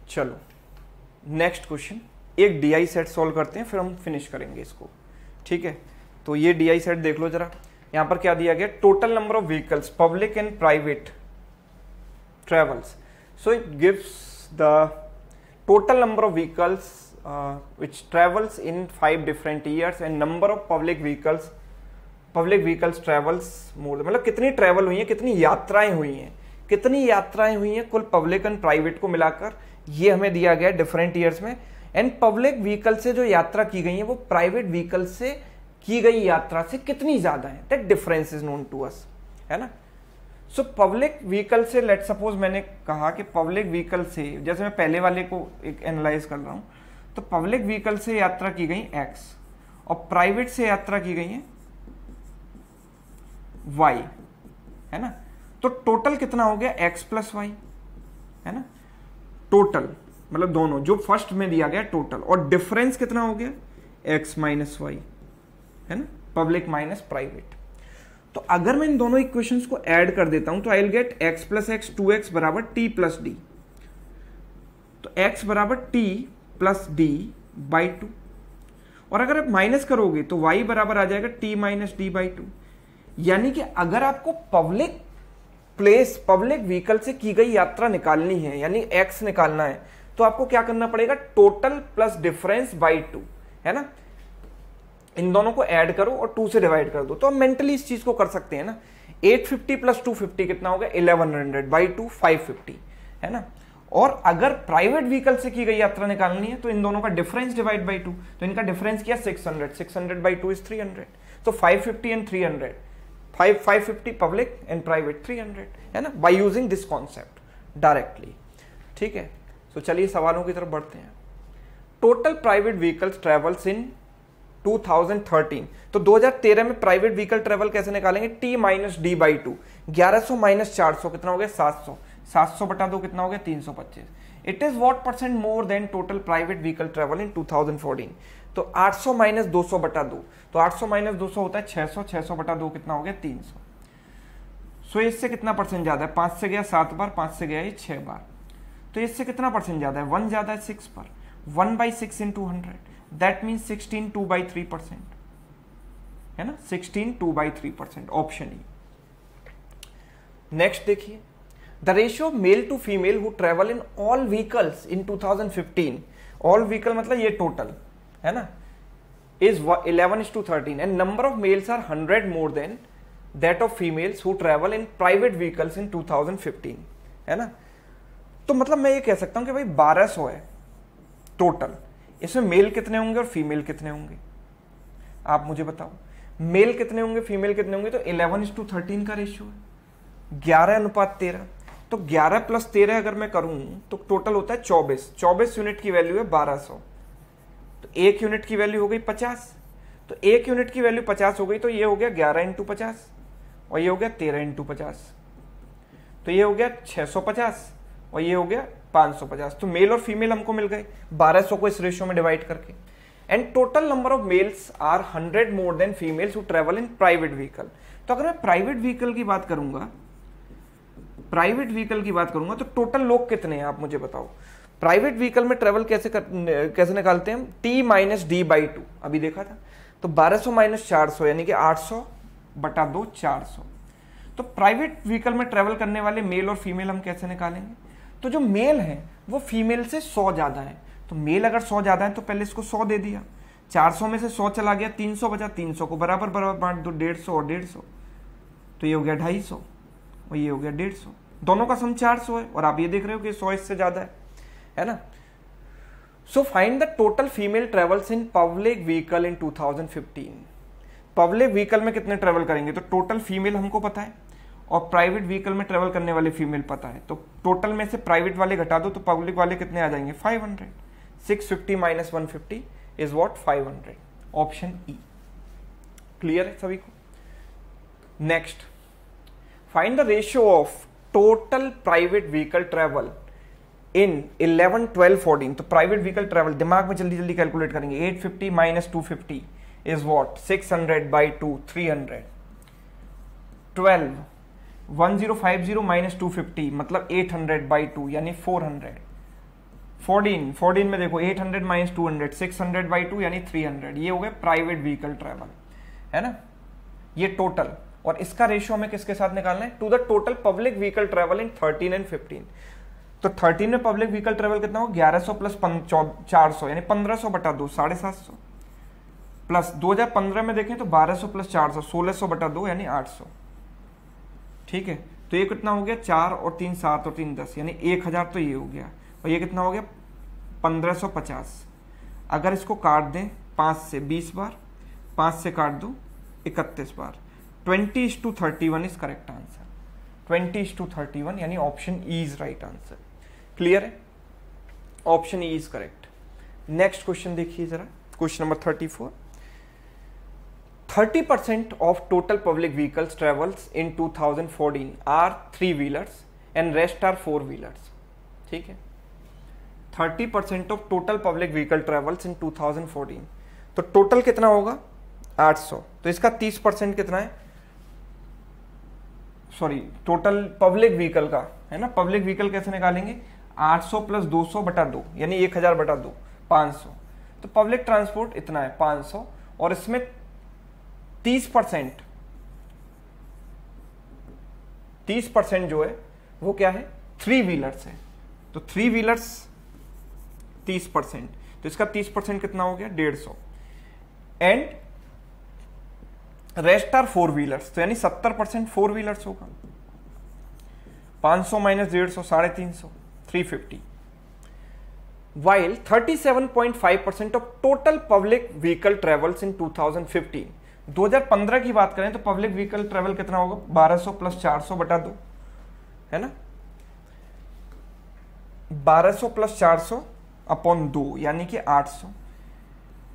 S1: चलो नेक्स्ट क्वेश्चन एक डी आई सेट सॉल्व करते हैं फिर हम फिनिश करेंगे इसको ठीक है तो ये डी आई सेट देख लो जरा यहां पर क्या दिया गया total number of vehicles public and private travels So it gives the total number of vehicles uh, which travels in five different years and number of public vehicles public vehicles travels more मतलब कितनी travel हुई हैं कितनी यात्राएं हुई हैं कितनी यात्राएं हुई हैं कुल पब्लिक एंड प्राइवेट को मिलाकर ये हमें दिया गया डिफरेंट ईयर्स में एंड पब्लिक व्हीकल से जो यात्रा की गई है वो प्राइवेट व्हीकल से की गई यात्रा से कितनी ज़्यादा है that difference is known to us है ना सो पब्लिक व्हीकल से लेट सपोज मैंने कहा कि पब्लिक व्हीकल से जैसे मैं पहले वाले को एक एनालाइज कर रहा हूँ तो पब्लिक व्हीकल से यात्रा की गई एक्स और प्राइवेट से यात्रा की गई है वाई है ना तो टोटल कितना हो गया एक्स प्लस वाई है ना टोटल मतलब दोनों जो फर्स्ट में दिया गया टोटल और डिफरेंस कितना हो गया एक्स माइनस वाई है ना पब्लिक माइनस प्राइवेट तो अगर मैं इन दोनों इक्वेशन को एड कर देता हूं तो I will get x plus x two x बराबर टी प्लस डी तो एक्स बराबर t plus d by two और अगर आप माइनस करोगे तो वाई बराबर आ जाएगा t minus d by two यानी कि अगर आपको पब्लिक प्लेस पब्लिक व्हीकल से की गई यात्रा निकालनी है यानी एक्स निकालना है तो आपको क्या करना पड़ेगा total plus difference by two है ना इन दोनों को ऐड करो और टू से डिवाइड कर दो तो हम मेंटली इस चीज को कर सकते हैं ना 850 फिफ्टी प्लस टू कितना होगा 1100 हंड्रेड बाई टू है ना और अगर प्राइवेट व्हीकल से की गई यात्रा निकालनी है तो इन दोनों का डिफरेंस डिवाइड बाई टू तो इनका डिफरेंस किया 600 600 बाई टू इज 300 तो 550 एंड 300 5 550 पब्लिक एंड प्राइवेट 300 है ना by using this concept directly ठीक है तो so चलिए सवालों की तरफ बढ़ते हैं total private vehicles travels in 2013 तो 2013 में प्राइवेट व्हीकल ट्रेवल कैसे निकालेंगे t minus d by two ग्यारह माइनस चार सौ कितना हो गया सात सौ सात सौ बटा दो कितना हो गया तीन सौ पच्चीस it is what percent more than total private vehicle travel in 2014 तो 800 माइनस दो सौ बटा दो तो 800 माइनस 200 होता है 600 600 बटा दो कितना हो गया 300 सो so, इससे कितना परसेंट ज़्यादा है पांच से गया सात बार पांच से गया छह बार तो इससे कितना परसेंट ज़्यादा है वन ज़्यादा है सिक्स पर one by six into hundred that means sixteen two by three percent है ना sixteen two by three percent option E next देखिए the ratio male to female who travel in all vehicles in 2015 all vehicle मतलब ये total है ना is eleven is to thirteen and number of males are hundred more than that of females who travel in private vehicles in 2015 है ना तो मतलब मैं ये कह सकता हूं कि भाई 1200 है टोटल इसमें मेल कितने होंगे और फीमेल कितने होंगे आप मुझे बताओ मेल कितने होंगे फीमेल कितने होंगे तो इलेवन इज टू थर्टीन का रेशियो है ग्यारह अनुपात तेरह तो ग्यारह प्लस तेरह अगर मैं करूं तो टोटल होता है चौबीस चौबीस यूनिट की वैल्यू है बारह सौ तो एक यूनिट की वैल्यू हो गई पचास तो एक यूनिट की वैल्यू पचास हो गई तो ये हो गया ग्यारह इंटू पचास और ये हो गया तेरह इंटू पचास तो ये हो गया छः सौ पचास और ये हो गया 550 तो मेल और फीमेल हमको मिल गए 1200 को इस रेशियो में डिवाइड करके and total number of males are 100 more than females who travel in private vehicle तो अगर मैं प्राइवेट व्हीकल की बात करूंगा प्राइवेट व्हीकल की बात करूंगा तो टोटल लोग कितने हैं आप मुझे बताओ प्राइवेट व्हीकल में ट्रेवल कैसे कर, कैसे निकालते हैं t minus d by two अभी देखा था तो 1200 माइनस चार यानी कि 800 बटा दो सौ तो प्राइवेट व्हीकल में ट्रेवल करने वाले मेल और फीमेल हम कैसे निकालेंगे तो जो मेल है वो फीमेल से सौ ज़्यादा है तो मेल अगर सौ ज़्यादा है तो पहले इसको सौ दे दिया चार सौ में से सौ चला गया तीन सौ बचा तीन सौ को बराबर बराबर बांट दो डेढ़ सौ और डेढ़ सौ तो ये हो गया ढाई सौ और ये हो गया डेढ़ सौ दोनों का सम चार सौ है और आप ये देख रहे हो कि सौ इससे ज़्यादा है है ना so find the total female travels in public vehicle in fifteen public vehicle में कितने ट्रेवल करेंगे तो टोटल फीमेल हमको पता है और प्राइवेट व्हीकल में ट्रेवल करने वाले फीमेल पता है तो टोटल में से प्राइवेट वाले घटा दो तो पब्लिक वाले कितने आ जाएंगे 500 hundred six fifty minus one fifty is what five hundred option E clear है सभी को next find the ratio of total private vehicle travel in 11, 12, 14 तो प्राइवेट व्हीकल ट्रेवल दिमाग में जल्दी जल्दी कैलकुलेट करेंगे 850 fifty minus two is what six hundred by two three hundred twelve 1050 minus two fifty मतलब एट हंड्रेड बाई टू यानी four hundred fourteen fourteen में देखो eight hundred minus two hundred six hundred by two यानी three hundred ये हो गए private vehicle travel है ना ये टोटल और इसका रेशियो हमें किसके साथ निकालना है to the total public vehicle travel in thirteen and fifteen तो थर्टीन में पब्लिक व्हीकल ट्रेवल कितना हो ग्यारह सौ प्लस चार सौ यानी पंद्रह सौ बटा दो साढ़े सात सौ प्लस दो हजार पंद्रह में देखें तो बारह सौ प्लस चार सौ सोलह सौ बटा दो यानी आठ सौ ठीक है तो ये कितना हो गया चार और तीन सात और तीन दस यानी एक हज़ार तो ये हो गया और ये कितना हो गया पंद्रह सौ पचास अगर इसको काट दें पाँच से बीस बार पाँच से काट दो इकतीस बार twenty is to thirty one is correct answer twenty is to thirty one यानी option E is right answer clear है option E is correct next question देखिए जरा question number thirty four thirty percent of total public vehicles travels in two thousand fourteen are three wheelers and rest are four wheelers ठीक है thirty percent of total public vehicle travels in two thousand fourteen तो total कितना होगा आठ सौ तो इसका तीस परसेंट कितना है सॉरी टोटल पब्लिक व्हीकल का है ना पब्लिक व्हीकल कैसे निकालेंगे आठ सौ प्लस दो सौ बटा दो यानी एक हजार बटा दो पांच सौ तो पब्लिक ट्रांसपोर्ट इतना है पांच सौ और इसमें 30 परसेंट तीस परसेंट जो है वो क्या है थ्री व्हीलर्स है तो थ्री व्हीलर्स तीस परसेंट तो इसका तीस परसेंट कितना हो गया डेढ़ सौ and rest are four wheelers तो यानी सत्तर परसेंट फोर व्हीलर्स होगा पांच सौ माइनस डेढ़ सौ साढ़े तीन सौ three fifty thirty of total public vehicle travels in two thousand 2015 2015 की बात करें तो पब्लिक व्हीकल ट्रेवल कितना होगा 1200 प्लस 400 बटा दो है ना 1200 प्लस 400 अपॉन दो यानी कि 800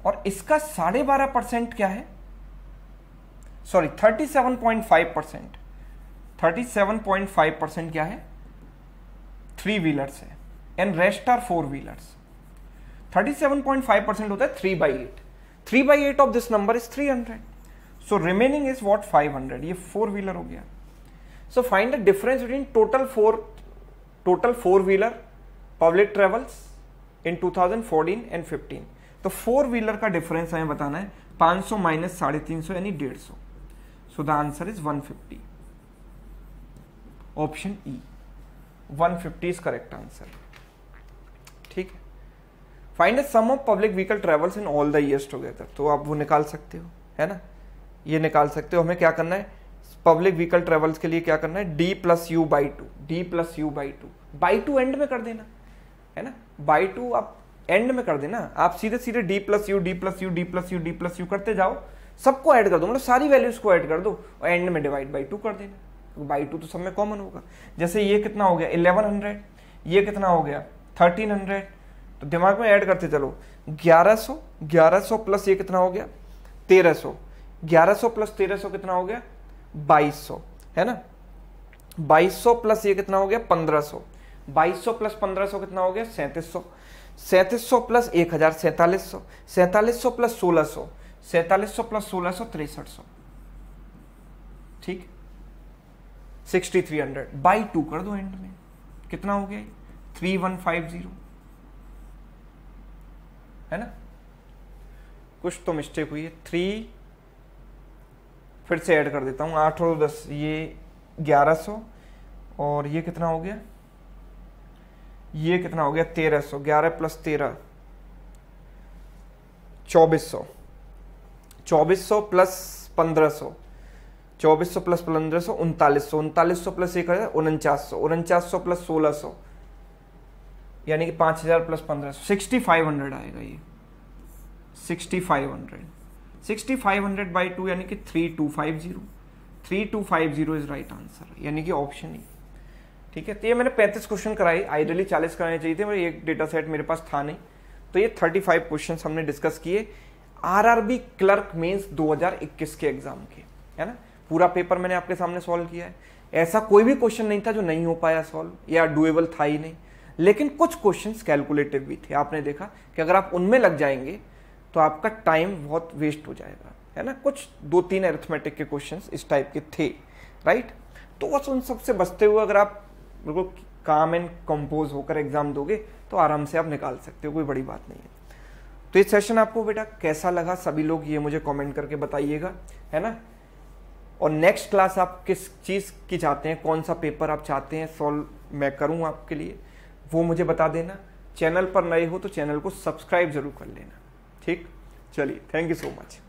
S1: और इसका साढ़े बारह परसेंट क्या है सॉरी 37.5 परसेंट 37.5 परसेंट क्या है थ्री व्हीलर्स है and rest are four wheelers 37.5 percent होता है three by eight three by eight of this number is three hundred so remaining is what five hundred ये फोर व्हीलर हो गया so find the difference between total four total four wheeler public travels in 2014 and 15 तो four wheeler का difference हमें बताना है 500 सौ minus साढ़े तीन सौ यानी डेढ़ सौ so the answer is 150 option E 150 is correct answer ठीक है find the sum of public vehicle travels in all the years together तो आप वो निकाल सकते हो है ना ये निकाल सकते हो हमें क्या करना है पब्लिक व्हीकल ट्रेवल्स के लिए क्या करना है d plus u by two d plus u by two by two and में कर देना है ना बाई टू आप एंड में कर देना आप सीधे सीधे d plus u d plus u d plus u d plus u करते जाओ सबको ऐड कर दो मतलब सारी वैल्यूज को ऐड कर दो और एंड में डिवाइड बाई टू कर देना बाई टू तो सब में कॉमन होगा जैसे ये कितना हो गया इलेवन हंड्रेड ये कितना हो गया थर्टीन हंड्रेड तो दिमाग में ऐड करते चलो ग्यारह सौ ग्यारह सौ प्लस ये कितना हो गया तेरह सौ 1100 प्लस 1300 कितना हो गया 2200 है ना 2200 प्लस ये कितना हो गया 1500 2200 प्लस 1500 कितना हो गया 3700 सौ प्लस एक हजार सैतालीस सौ सौ प्लस सोलह सौ सैतालीस सौ प्लस सोलह सौ तिरसठ सौ ठीक sixty three hundred by two कर दो एंड में कितना हो गया थ्री वन फाइव जीरो है ना कुछ तो मिस्टेक हुई है थ्री फिर से ऐड कर देता हूँ आठ और दस ये ग्यारह सौ और ये कितना हो गया ये कितना हो गया तेरह सौ ग्यारह प्लस तेरह चौबीस सौ चौबीस सौ प्लस पंद्रह सौ चौबीस सौ प्लस पंद्रह सौ उनतालीस सौ उनतालीस सौ प्लस एक हज़ार उनचास सौ उनचास सौ प्लस सोलह सौ यानी कि पाँच हज़ार प्लस पंद्रह सौ सिक्सटी फाइव हंड्रेड आएगा ये sixty five hundred sixty five hundred by two यानी कि three two five zero three two five zero is right answer यानी कि ऑप्शन ही ठीक है तो ये मैंने पैंतीस क्वेश्चन कराई आइडियली चालीस कराने चाहिए थे मेरे एक डेटा सेट मेरे पास था नहीं तो ये थर्टी फाइव क्वेश्चन हमने डिस्कस किए आर बी क्लर्क मीन्स दो हजार इक्कीस के एग्जाम के है ना पूरा पेपर मैंने आपके सामने सॉल्व किया है ऐसा कोई भी क्वेश्चन नहीं था जो नहीं हो पाया सॉल्व या डुएबल था ही नहीं लेकिन कुछ क्वेश्चन कैलकुलेटिव भी थे आपने देखा कि अगर आप उनमें लग जाएंगे तो आपका टाइम बहुत वेस्ट हो जाएगा है ना कुछ दो तीन एरिथमेटिक के क्वेश्चंस इस टाइप के थे राइट तो बस उन सब से बचते हुए अगर आप बिल्कुल काम एंड कंपोज होकर एग्जाम दोगे तो आराम से आप निकाल सकते हो कोई बड़ी बात नहीं है तो ये सेशन आपको बेटा कैसा लगा सभी लोग ये मुझे कमेंट करके बताइएगा है ना और नेक्स्ट क्लास आप किस चीज़ की चाहते हैं कौन सा पेपर आप चाहते हैं सॉल्व मैं करूँ आपके लिए वो मुझे बता देना चैनल पर नए हो तो चैनल को सब्सक्राइब जरूर कर लेना ठीक चलिए थैंक यू सो मच